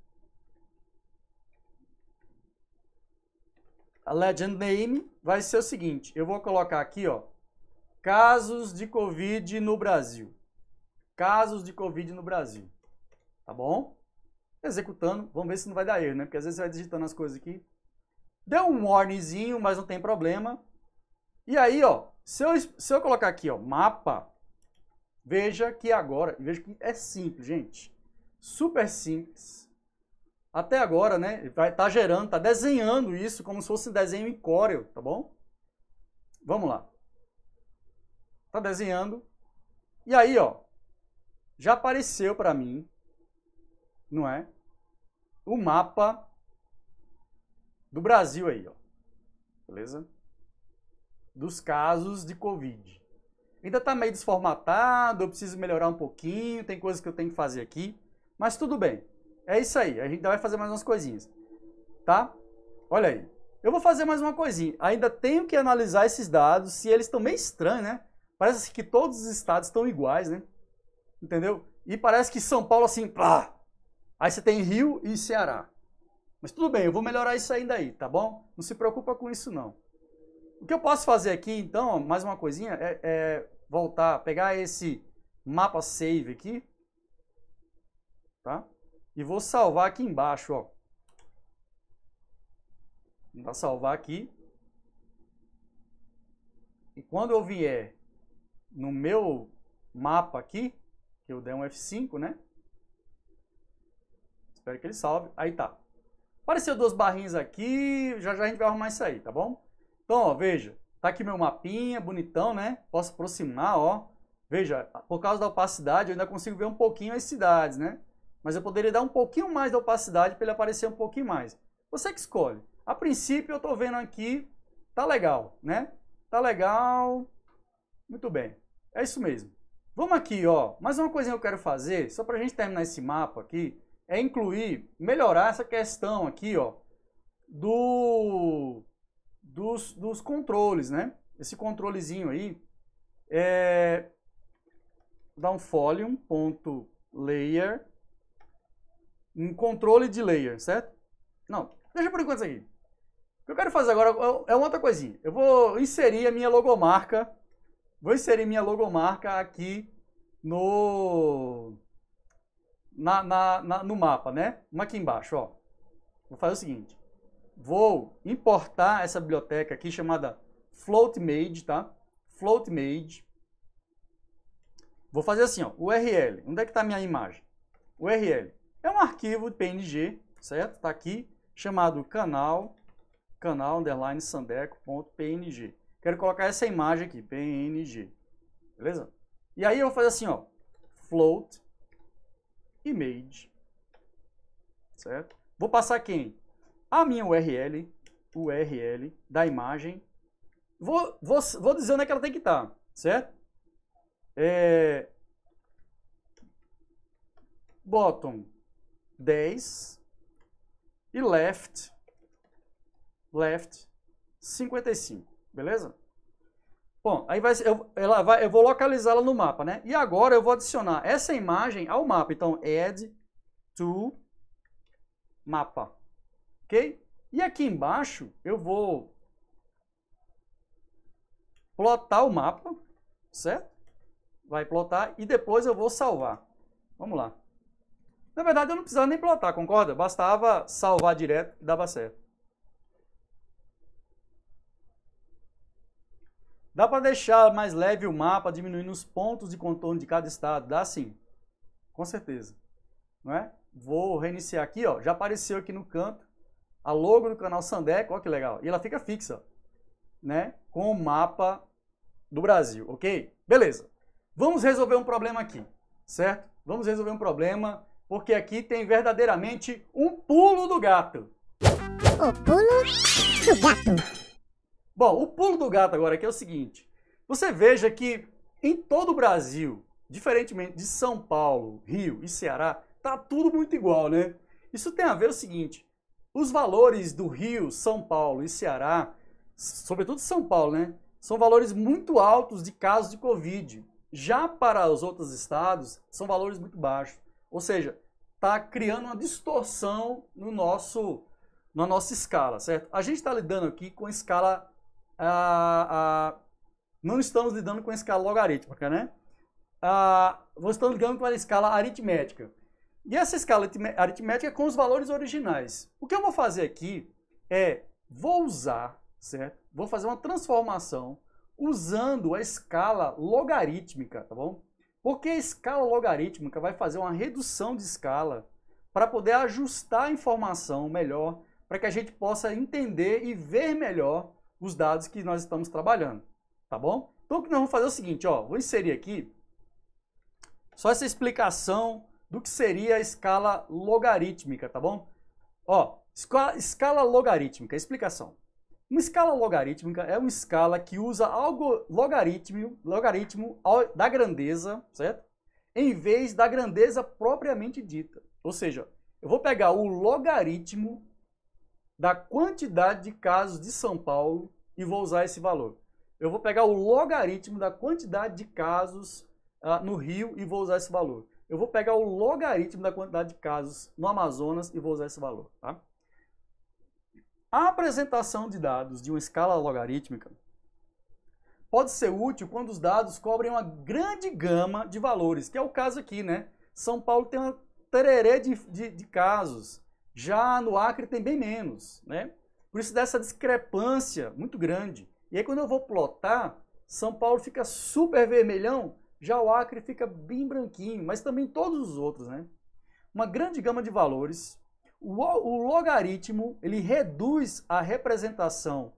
A legend name vai ser o seguinte, eu vou colocar aqui, ó, casos de COVID no Brasil. Casos de COVID no Brasil. Tá bom? Executando, vamos ver se não vai dar erro, né? Porque às vezes você vai digitando as coisas aqui. Deu um warningzinho, mas não tem problema. E aí, ó, se eu, se eu colocar aqui, ó, mapa, veja que agora, veja que é simples, gente. Super simples. Até agora, né, vai tá gerando, tá desenhando isso como se fosse desenho em Corel, tá bom? Vamos lá. Tá desenhando. E aí, ó, já apareceu para mim, não é? O mapa do Brasil aí, ó. Beleza? dos casos de Covid. Ainda está meio desformatado, eu preciso melhorar um pouquinho, tem coisas que eu tenho que fazer aqui, mas tudo bem. É isso aí, a gente vai fazer mais umas coisinhas, tá? Olha aí, eu vou fazer mais uma coisinha. Ainda tenho que analisar esses dados, se eles estão meio estranhos, né? Parece que todos os estados estão iguais, né? Entendeu? E parece que São Paulo assim, pá! Aí você tem Rio e Ceará. Mas tudo bem, eu vou melhorar isso ainda aí, tá bom? Não se preocupa com isso não. O que eu posso fazer aqui, então, mais uma coisinha, é, é voltar, pegar esse mapa save aqui, tá? E vou salvar aqui embaixo, ó. Vou salvar aqui. E quando eu vier no meu mapa aqui, que eu der um F5, né? Espero que ele salve. Aí tá. Apareceu duas barrinhas aqui, já já a gente vai arrumar isso aí, tá bom? Então, ó, veja, tá aqui meu mapinha, bonitão, né? Posso aproximar, ó. Veja, por causa da opacidade, eu ainda consigo ver um pouquinho as cidades, né? Mas eu poderia dar um pouquinho mais da opacidade para ele aparecer um pouquinho mais. Você que escolhe. A princípio, eu estou vendo aqui, tá legal, né? Tá legal. Muito bem. É isso mesmo. Vamos aqui, ó. Mais uma coisinha que eu quero fazer, só para a gente terminar esse mapa aqui, é incluir, melhorar essa questão aqui, ó, do dos, dos controles, né? Esse controlezinho aí é downfolium.layer um um controle de layer, certo? Não, deixa por enquanto isso aqui. O que eu quero fazer agora é, é outra coisinha. Eu vou inserir a minha logomarca, vou inserir minha logomarca aqui no, na, na, na no mapa, né? Uma aqui embaixo, ó. Vou fazer o seguinte vou importar essa biblioteca aqui chamada floatmade, tá? floatmade. Vou fazer assim, ó, URL. Onde é que está a minha imagem? URL. É um arquivo PNG, certo? Está aqui, chamado canal, canal, underline, sandeco.png. Quero colocar essa imagem aqui, PNG. Beleza? E aí eu vou fazer assim, ó, float image, certo? Vou passar quem? a minha URL, URL da imagem. Vou, vou, vou dizer onde é que ela tem que estar, tá, certo? É, bottom 10 e left, left 55, beleza? Bom, aí vai, eu, ela vai, eu vou localizá-la no mapa, né? E agora eu vou adicionar essa imagem ao mapa. Então, add to mapa ok? E aqui embaixo eu vou plotar o mapa, certo? Vai plotar e depois eu vou salvar. Vamos lá. Na verdade, eu não precisava nem plotar, concorda? Bastava salvar direto e dava certo. Dá para deixar mais leve o mapa, diminuindo os pontos de contorno de cada estado? Dá sim, com certeza. Não é? Vou reiniciar aqui, ó. já apareceu aqui no canto a logo do canal Sandeco, ó que legal. E ela fica fixa, né? Com o mapa do Brasil, ok? Beleza. Vamos resolver um problema aqui, certo? Vamos resolver um problema, porque aqui tem verdadeiramente um pulo do gato. O pulo do gato. Bom, o pulo do gato agora aqui é o seguinte. Você veja que em todo o Brasil, diferentemente de São Paulo, Rio e Ceará, tá tudo muito igual, né? Isso tem a ver o seguinte, os valores do Rio, São Paulo e Ceará, sobretudo São Paulo, né, são valores muito altos de casos de Covid. Já para os outros estados, são valores muito baixos. Ou seja, está criando uma distorção no nosso, na nossa escala, certo? A gente está lidando aqui com escala. não estamos lidando com escala logarítmica, né? Ah, estamos lidando com a escala aritmética. E essa escala aritmética é com os valores originais. O que eu vou fazer aqui é, vou usar, certo? Vou fazer uma transformação usando a escala logarítmica, tá bom? Porque a escala logarítmica vai fazer uma redução de escala para poder ajustar a informação melhor, para que a gente possa entender e ver melhor os dados que nós estamos trabalhando, tá bom? Então o que nós vamos fazer é o seguinte, ó, vou inserir aqui só essa explicação do que seria a escala logarítmica, tá bom? Ó, escala, escala logarítmica, explicação. Uma escala logarítmica é uma escala que usa algo logaritmo, logaritmo da grandeza, certo? Em vez da grandeza propriamente dita. Ou seja, eu vou pegar o logaritmo da quantidade de casos de São Paulo e vou usar esse valor. Eu vou pegar o logaritmo da quantidade de casos ah, no Rio e vou usar esse valor. Eu vou pegar o logaritmo da quantidade de casos no Amazonas e vou usar esse valor. Tá? A apresentação de dados de uma escala logarítmica pode ser útil quando os dados cobrem uma grande gama de valores, que é o caso aqui, né? São Paulo tem uma tererê de, de, de casos, já no Acre tem bem menos, né? Por isso dessa discrepância muito grande. E aí quando eu vou plotar, São Paulo fica super vermelhão já o Acre fica bem branquinho, mas também todos os outros, né? Uma grande gama de valores. O, o logaritmo, ele reduz a representação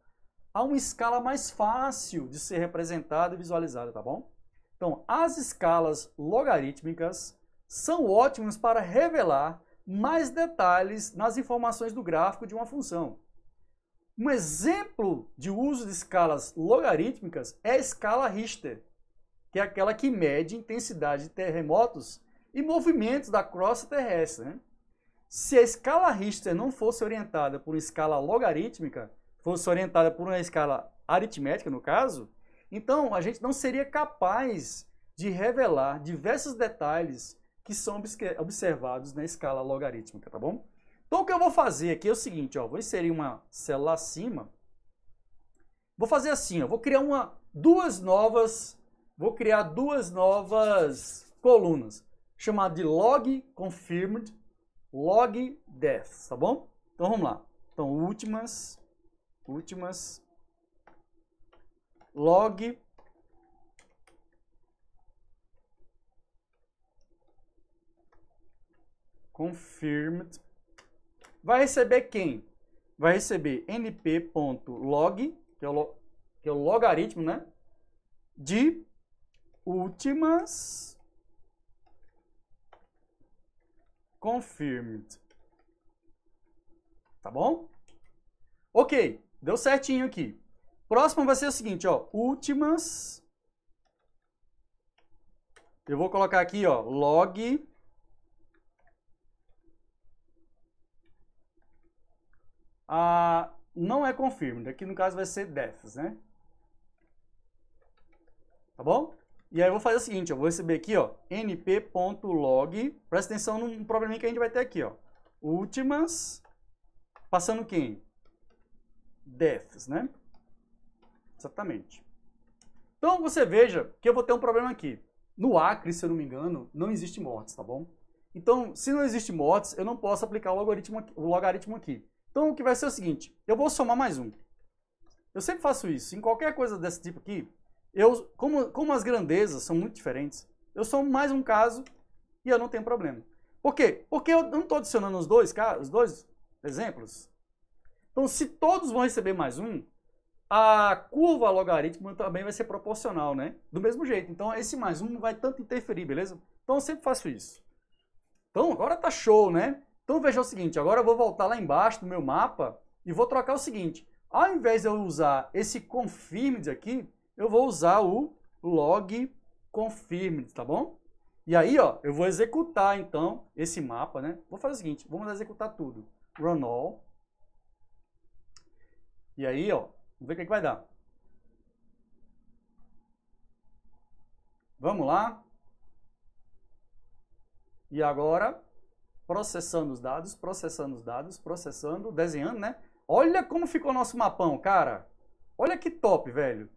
a uma escala mais fácil de ser representada e visualizada, tá bom? Então, as escalas logarítmicas são ótimas para revelar mais detalhes nas informações do gráfico de uma função. Um exemplo de uso de escalas logarítmicas é a escala Richter, que é aquela que mede intensidade de terremotos e movimentos da crosta terrestre. Né? Se a escala Richter não fosse orientada por uma escala logarítmica, fosse orientada por uma escala aritmética, no caso, então a gente não seria capaz de revelar diversos detalhes que são observados na escala logarítmica, tá bom? Então o que eu vou fazer aqui é o seguinte, ó, vou inserir uma célula acima, vou fazer assim, ó, vou criar uma, duas novas vou criar duas novas colunas, chamada de log confirmed, log deaths, tá bom? Então vamos lá. Então últimas, últimas, log confirmed. Vai receber quem? Vai receber np.log, que, é o, que é o logaritmo, né? De últimas confirmed. Tá bom? Ok, deu certinho aqui. Próximo vai ser o seguinte, ó, últimas. Eu vou colocar aqui, ó, log ah, não é confirmed. Aqui no caso vai ser defs, né? Tá bom? E aí eu vou fazer o seguinte, eu vou receber aqui, ó, np.log, presta atenção num probleminha que a gente vai ter aqui, ó. Últimas, passando quem? Deaths, né? Exatamente. Então você veja que eu vou ter um problema aqui. No Acre, se eu não me engano, não existe mortes, tá bom? Então, se não existe mortes, eu não posso aplicar o logaritmo aqui. O logaritmo aqui. Então o que vai ser o seguinte, eu vou somar mais um. Eu sempre faço isso, em qualquer coisa desse tipo aqui, eu, como, como as grandezas são muito diferentes, eu sou mais um caso e eu não tenho problema. Por quê? Porque eu não estou adicionando os dois, os dois exemplos. Então, se todos vão receber mais um, a curva logarítmica também vai ser proporcional, né? Do mesmo jeito. Então, esse mais um não vai tanto interferir, beleza? Então, eu sempre faço isso. Então, agora tá show, né? Então, veja o seguinte, agora eu vou voltar lá embaixo do meu mapa e vou trocar o seguinte. Ao invés de eu usar esse confirmed aqui, eu vou usar o log confirm, tá bom? E aí, ó, eu vou executar então esse mapa, né? Vou fazer o seguinte, vamos executar tudo. Run all. E aí, ó, vamos ver o que, é que vai dar. Vamos lá. E agora, processando os dados, processando os dados, processando, desenhando, né? Olha como ficou o nosso mapão, cara. Olha que top, velho.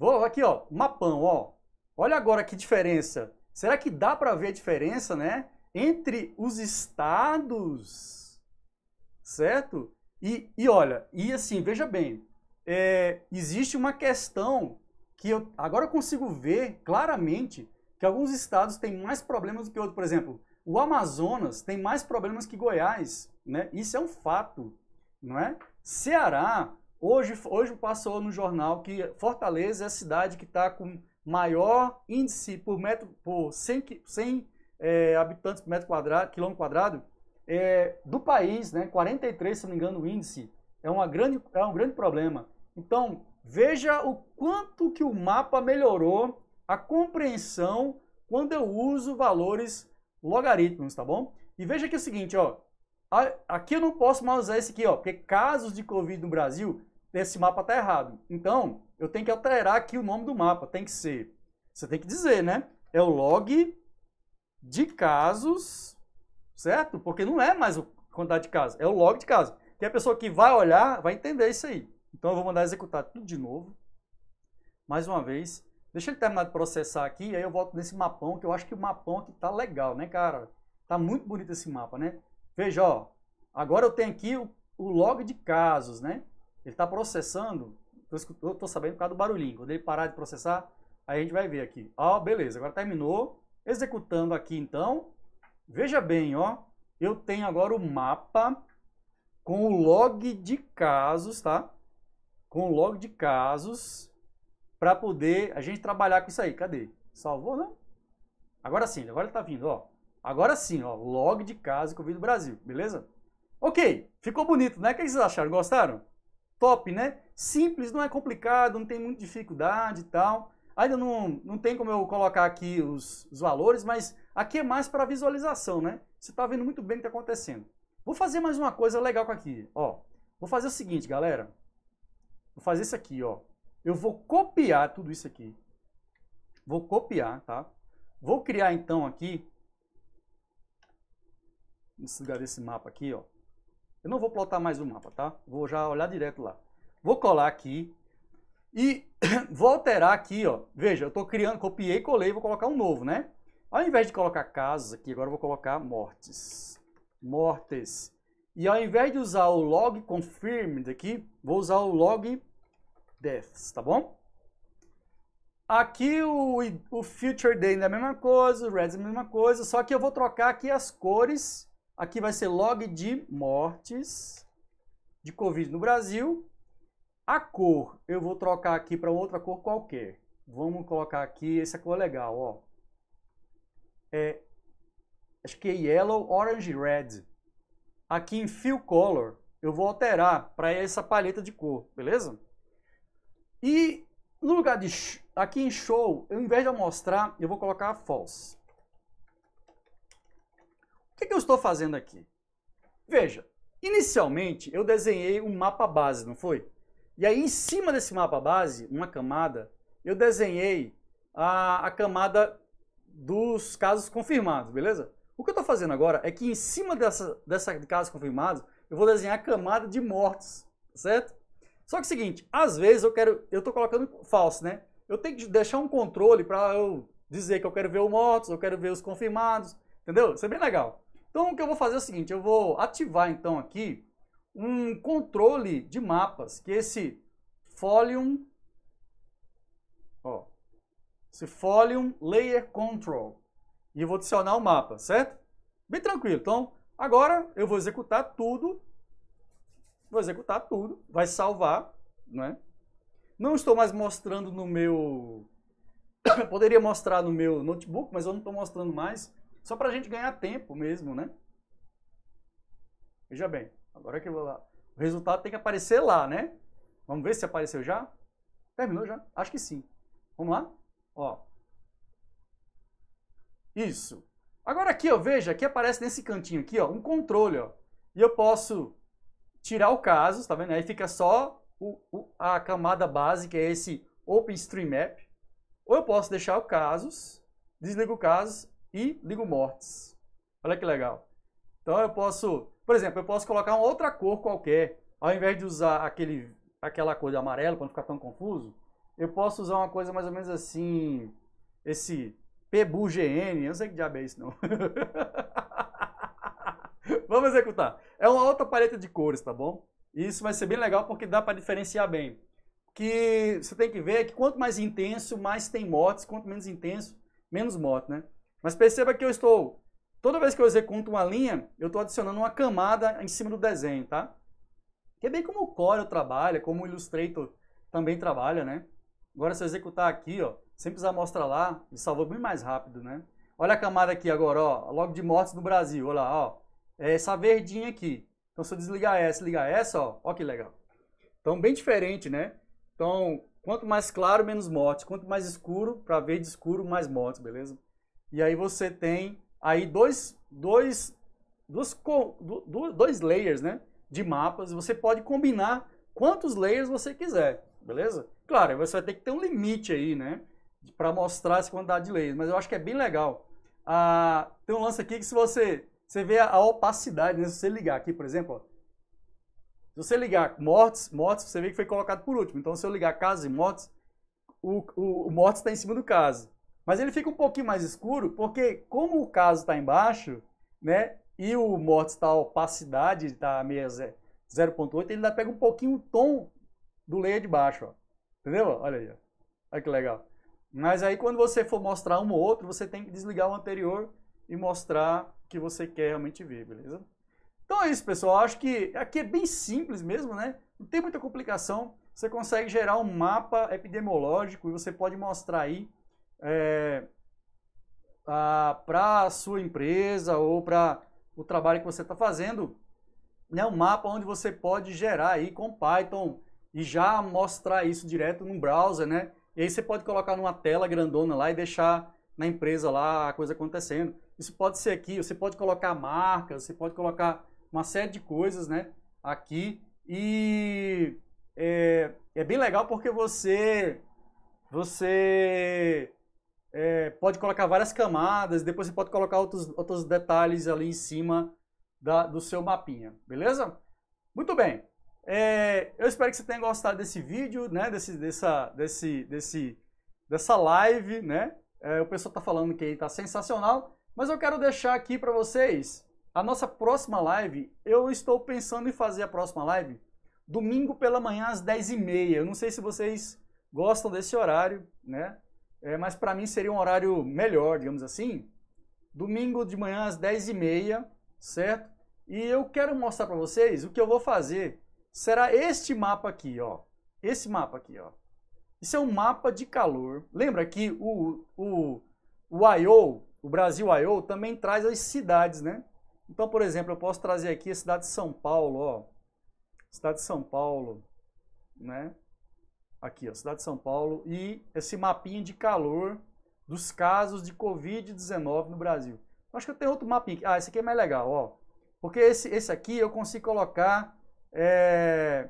Vou aqui, ó, mapão, ó. Olha agora que diferença. Será que dá para ver a diferença, né? Entre os estados, certo? E, e olha, e assim, veja bem, é, existe uma questão que eu agora eu consigo ver claramente que alguns estados têm mais problemas do que outros. Por exemplo, o Amazonas tem mais problemas que Goiás, né? Isso é um fato, não é? Ceará Hoje, hoje passou no jornal que Fortaleza é a cidade que está com maior índice por metro por 100, 100 é, habitantes por metro quadrado, quilômetro quadrado é, do país, né? 43, se não me engano, o índice. É, uma grande, é um grande problema. Então, veja o quanto que o mapa melhorou a compreensão quando eu uso valores logaritmos, tá bom? E veja que é o seguinte, ó. Aqui eu não posso mais usar esse aqui, ó, porque casos de Covid no Brasil esse mapa tá errado. Então, eu tenho que alterar aqui o nome do mapa, tem que ser. Você tem que dizer, né? É o log de casos, certo? Porque não é mais o quantidade de casos, é o log de casos. Que a pessoa que vai olhar vai entender isso aí. Então eu vou mandar executar tudo de novo. Mais uma vez. Deixa ele terminar de processar aqui, aí eu volto nesse mapão, que eu acho que o mapão aqui tá legal, né, cara? Tá muito bonito esse mapa, né? Veja, ó. Agora eu tenho aqui o, o log de casos, né? Ele está processando, eu estou sabendo por causa do barulhinho. Quando ele parar de processar, aí a gente vai ver aqui. Ó, beleza, agora terminou. Executando aqui então, veja bem, ó, eu tenho agora o mapa com o log de casos, tá? Com o log de casos para poder a gente trabalhar com isso aí. Cadê? Salvou, não? Né? Agora sim, agora ele tá vindo, ó. Agora sim, ó, log de casos do Brasil, beleza? Ok, ficou bonito, né? O que vocês acharam? Gostaram? top, né? Simples, não é complicado, não tem muita dificuldade e tal. Ainda não, não tem como eu colocar aqui os, os valores, mas aqui é mais para visualização, né? Você está vendo muito bem o que está acontecendo. Vou fazer mais uma coisa legal com aqui, ó. Vou fazer o seguinte, galera. Vou fazer isso aqui, ó. Eu vou copiar tudo isso aqui. Vou copiar, tá? Vou criar então aqui, nesse lugar desse mapa aqui, ó. Eu não vou plotar mais o mapa, tá? Vou já olhar direto lá. Vou colar aqui e vou alterar aqui, ó. Veja, eu estou criando, copiei, colei, vou colocar um novo, né? Ao invés de colocar casos aqui, agora eu vou colocar mortes. Mortes. E ao invés de usar o log confirmed aqui, vou usar o log deaths, tá bom? Aqui o, o future day é a mesma coisa, o res é a mesma coisa, só que eu vou trocar aqui as cores Aqui vai ser log de mortes de Covid no Brasil. A cor eu vou trocar aqui para outra cor qualquer. Vamos colocar aqui, essa cor é legal, ó. É, acho que é Yellow, Orange, Red. Aqui em Fill Color eu vou alterar para essa paleta de cor, beleza? E no lugar de aqui em Show, eu, ao invés de eu mostrar, eu vou colocar False que, que eu estou fazendo aqui? Veja, inicialmente eu desenhei um mapa base, não foi? E aí em cima desse mapa base, uma camada, eu desenhei a, a camada dos casos confirmados, beleza? O que eu estou fazendo agora é que em cima dessa, dessa de casos confirmados, eu vou desenhar a camada de mortos, tá certo? Só que é o seguinte, às vezes eu quero, eu estou colocando falso, né? Eu tenho que deixar um controle para eu dizer que eu quero ver os mortos, eu quero ver os confirmados, entendeu? Isso é bem legal. Então o que eu vou fazer é o seguinte, eu vou ativar então aqui um controle de mapas, que é esse Folium, ó, esse Folium Layer Control, e eu vou adicionar o mapa, certo? Bem tranquilo, então agora eu vou executar tudo, vou executar tudo, vai salvar, é? Não estou mais mostrando no meu, poderia mostrar no meu notebook, mas eu não estou mostrando mais, só para a gente ganhar tempo mesmo, né? Veja bem, agora que eu vou lá. O resultado tem que aparecer lá, né? Vamos ver se apareceu já? Terminou já? Acho que sim. Vamos lá? Ó. Isso. Agora aqui, ó, veja, aqui aparece nesse cantinho aqui, ó, um controle, ó. E eu posso tirar o caso, tá vendo? Aí fica só o, o, a camada base, que é esse OpenStreetMap. Ou eu posso deixar o casos, desligo o casos e ligo mortes. Olha que legal. Então eu posso, por exemplo, eu posso colocar uma outra cor qualquer, ao invés de usar aquele, aquela cor de amarelo para não ficar tão confuso, eu posso usar uma coisa mais ou menos assim, esse PBUGN, eu não sei que diabo é isso não. Vamos executar. É uma outra paleta de cores, tá bom? Isso vai ser bem legal porque dá para diferenciar bem. O que você tem que ver é que quanto mais intenso, mais tem motes, quanto menos intenso, menos mote, né? Mas perceba que eu estou, toda vez que eu executo uma linha, eu estou adicionando uma camada em cima do desenho, tá? Que é bem como o Corel trabalha, como o Illustrator também trabalha, né? Agora se eu executar aqui, ó, sem precisar mostrar lá, me salvou bem mais rápido, né? Olha a camada aqui agora, ó, logo de mortes no Brasil, olha lá, ó. É essa verdinha aqui. Então se eu desligar essa, ligar essa, ó, ó que legal. Então bem diferente, né? Então, quanto mais claro, menos mortes. Quanto mais escuro, para verde escuro, mais mortes, beleza? E aí você tem aí dois, dois, dois, dois layers né, de mapas. Você pode combinar quantos layers você quiser, beleza? Claro, você vai ter que ter um limite aí, né? Para mostrar essa quantidade de layers. Mas eu acho que é bem legal. Ah, tem um lance aqui que se você, você vê a, opacidade, né? Se você ligar aqui, por exemplo, ó, se você ligar mortes, mortes, você vê que foi colocado por último. Então, se eu ligar casa e mortes, o, o, o mortes está em cima do caso. Mas ele fica um pouquinho mais escuro, porque como o caso está embaixo, né, e o Mortis está opacidade, está meia 0.8, ele ainda pega um pouquinho o tom do layer de baixo, ó. Entendeu? Olha aí, ó. Olha que legal. Mas aí quando você for mostrar um ou outro, você tem que desligar o anterior e mostrar o que você quer realmente ver, beleza? Então é isso, pessoal. Acho que aqui é bem simples mesmo, né? Não tem muita complicação. Você consegue gerar um mapa epidemiológico e você pode mostrar aí é, para a sua empresa ou para o trabalho que você está fazendo, né, um mapa onde você pode gerar aí com Python e já mostrar isso direto no browser, né? E aí você pode colocar numa tela grandona lá e deixar na empresa lá a coisa acontecendo. Isso pode ser aqui, você pode colocar marcas, você pode colocar uma série de coisas, né? Aqui e é, é bem legal porque você você é, pode colocar várias camadas, depois você pode colocar outros, outros detalhes ali em cima da, do seu mapinha, beleza? Muito bem, é, eu espero que você tenha gostado desse vídeo, né, desse, dessa, desse, desse, dessa live, né? É, o pessoal está falando que está sensacional, mas eu quero deixar aqui para vocês a nossa próxima live. Eu estou pensando em fazer a próxima live domingo pela manhã às 10h30. Eu não sei se vocês gostam desse horário, né? É, mas para mim seria um horário melhor, digamos assim. Domingo de manhã às 10h30, certo? E eu quero mostrar para vocês o que eu vou fazer. Será este mapa aqui, ó. Esse mapa aqui, ó. Isso é um mapa de calor. Lembra que o, o, o I.O., o Brasil I.O., também traz as cidades, né? Então, por exemplo, eu posso trazer aqui a cidade de São Paulo, ó. Cidade de São Paulo, né? aqui, a cidade de São Paulo, e esse mapinha de calor dos casos de Covid-19 no Brasil. Acho que eu tenho outro mapinha. Ah, esse aqui é mais legal, ó. Porque esse, esse aqui eu consigo colocar, é,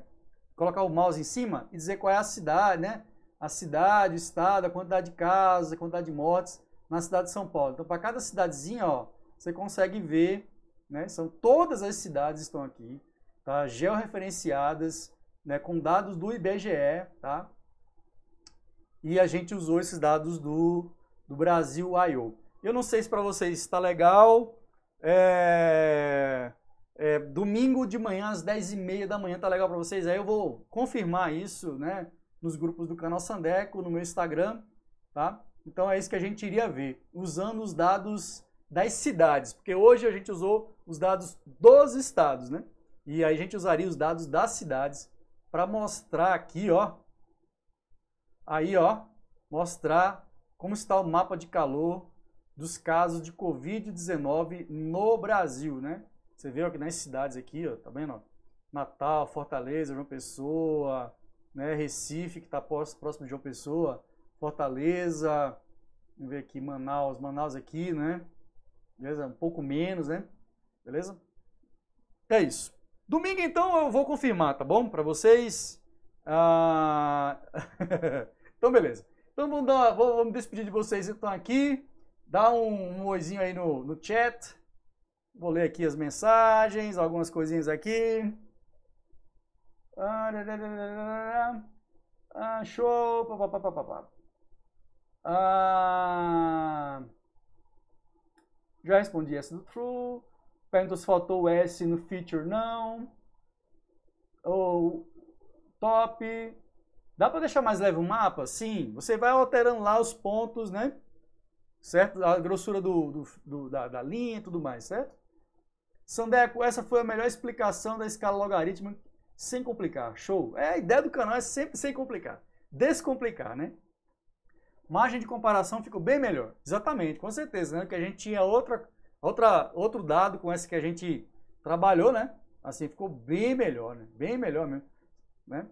colocar o mouse em cima e dizer qual é a cidade, né? A cidade, o estado, a quantidade de casos, a quantidade de mortes na cidade de São Paulo. Então, para cada cidadezinha, ó, você consegue ver, né? São todas as cidades estão aqui, tá? Georreferenciadas né, com dados do IBGE, tá? E a gente usou esses dados do, do Brasil I.O. Eu não sei se para vocês está legal. É, é, domingo de manhã, às 10h30 da manhã, tá legal para vocês? Aí eu vou confirmar isso, né? Nos grupos do canal Sandeco, no meu Instagram, tá? Então é isso que a gente iria ver, usando os dados das cidades, porque hoje a gente usou os dados dos estados, né? E aí a gente usaria os dados das cidades para mostrar aqui, ó. Aí, ó, mostrar como está o mapa de calor dos casos de COVID-19 no Brasil, né? Você vê aqui nas cidades aqui, ó, tá vendo? Ó? Natal, Fortaleza, João Pessoa, né, Recife, que está próximo de João Pessoa, Fortaleza, vamos ver aqui, Manaus, Manaus aqui, né? Beleza? Um pouco menos, né? Beleza? É isso. Domingo, então, eu vou confirmar, tá bom? Para vocês. Ah... então, beleza. Então, vamos, dar, vamos despedir de vocês, estão aqui. Dá um, um oizinho aí no, no chat. Vou ler aqui as mensagens, algumas coisinhas aqui. Ah, show! Ah, já respondi essa do True. Perguntou se faltou o S no feature, não. Ou top. Dá para deixar mais leve o mapa? Sim. Você vai alterando lá os pontos, né? Certo? A grossura do, do, do da, da linha e tudo mais, certo? Sandeco, essa foi a melhor explicação da escala logarítmica sem complicar. Show! É, a ideia do canal é sempre sem complicar. Descomplicar, né? Margem de comparação ficou bem melhor. Exatamente, com certeza, né? Que a gente tinha outra, Outra, outro dado com esse que a gente trabalhou, né? Assim, ficou bem melhor, né? Bem melhor mesmo, né?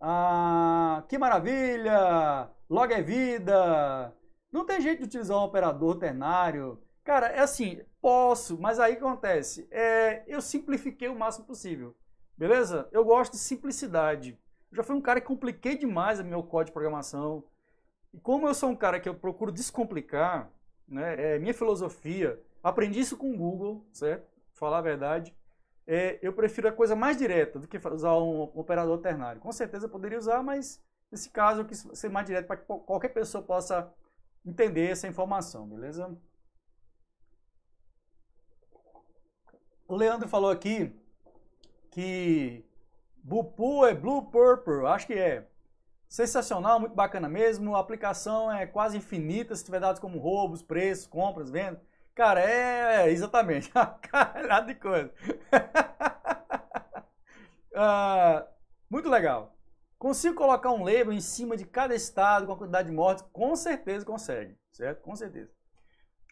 Ah, que maravilha! Logo é vida! Não tem jeito de utilizar um operador ternário. Cara, é assim, posso, mas aí acontece? É, eu simplifiquei o máximo possível, beleza? Eu gosto de simplicidade. Eu já fui um cara que compliquei demais o meu código de programação. E como eu sou um cara que eu procuro descomplicar, né, é minha filosofia Aprendi isso com o Google, certo? Falar a verdade. É, eu prefiro a coisa mais direta do que usar um operador ternário. Com certeza poderia usar, mas nesse caso eu quis ser mais direto para que qualquer pessoa possa entender essa informação, beleza? O Leandro falou aqui que Bupu é Blue Purple, acho que é. Sensacional, muito bacana mesmo. A aplicação é quase infinita se tiver dados como roubos, preços, compras, vendas. Cara, é, é exatamente, uma caralhada de coisa. uh, muito legal. Consigo colocar um label em cima de cada estado com a quantidade de mortes? Com certeza consegue, certo? Com certeza.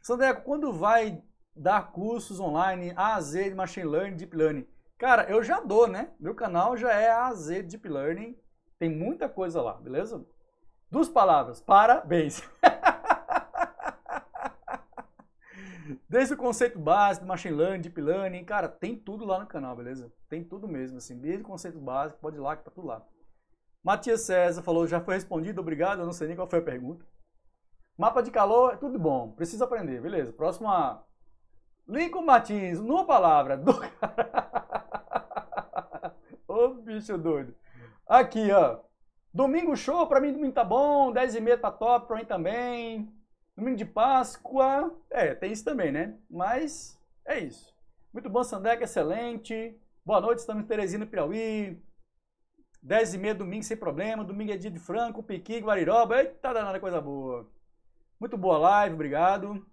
Sandeco, quando vai dar cursos online Z de Machine Learning, Deep Learning? Cara, eu já dou, né? Meu canal já é AZ Deep Learning. Tem muita coisa lá, beleza? Duas palavras, parabéns. Desde o conceito básico, machine learning, deep learning, cara, tem tudo lá no canal, beleza? Tem tudo mesmo, assim, desde o conceito básico, pode ir lá que tá tudo lá. Matias César falou, já foi respondido, obrigado, eu não sei nem qual foi a pergunta. Mapa de calor, é tudo bom, precisa aprender, beleza. Próxima. Lincoln Martins, numa palavra, do Ô bicho doido. Aqui, ó. Domingo show, pra mim domingo tá bom, 10 e 30 tá top, pra mim também. Domingo de Páscoa, é, tem isso também, né? Mas é isso. Muito bom, Sandeca, excelente. Boa noite, estamos em Teresina, Piauí. 10 e meia, domingo, sem problema. Domingo é dia de Franco, Piqui, Guariroba. Eita, danada coisa boa. Muito boa live, obrigado.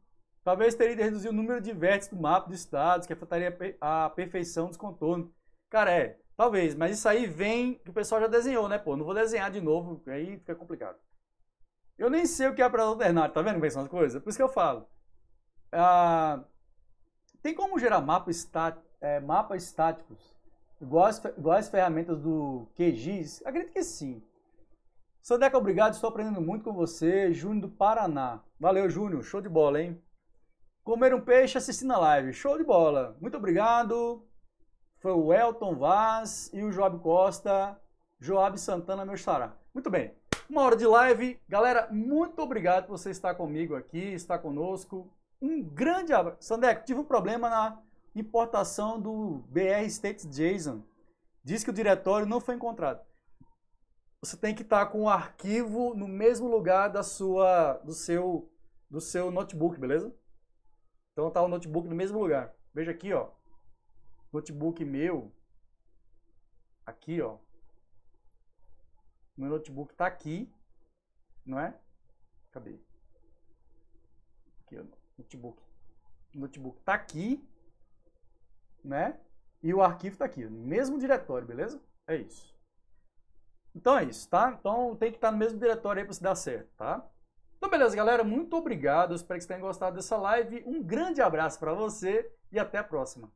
Talvez teria de reduzir o número de vértices do mapa dos estados, que afetaria a perfeição dos contornos. Cara, é, talvez, mas isso aí vem que o pessoal já desenhou, né, pô? Não vou desenhar de novo, aí fica complicado. Eu nem sei o que é aprendizado alternativo, tá vendo como são as coisas? Por isso que eu falo. Ah, tem como gerar mapa é, mapas estáticos, igual as, ferramentas do QGIS? Acredito que sim. Sodeca, obrigado, estou aprendendo muito com você. Júnior do Paraná. Valeu, Júnior, show de bola, hein? Comer um peixe assistindo a live, show de bola. Muito obrigado. Foi o Elton Vaz e o Joab Costa, Joab Santana, meu xará. Muito bem. Uma hora de live. Galera, muito obrigado por você estar comigo aqui, estar conosco. Um grande abraço. Sandeco, tive um problema na importação do BR States JSON. Diz que o diretório não foi encontrado. Você tem que estar com o arquivo no mesmo lugar da sua, do seu, do seu notebook, beleza? Então tá o notebook no mesmo lugar. Veja aqui, ó. Notebook meu. Aqui, ó. Meu notebook está aqui, não é? Cadê? Aqui, notebook. O notebook está aqui, né? E o arquivo está aqui, no mesmo diretório, beleza? É isso. Então é isso, tá? Então tem que estar tá no mesmo diretório aí para se dar certo, tá? Então beleza, galera, muito obrigado. espero que vocês tenham gostado dessa live. Um grande abraço para você e até a próxima.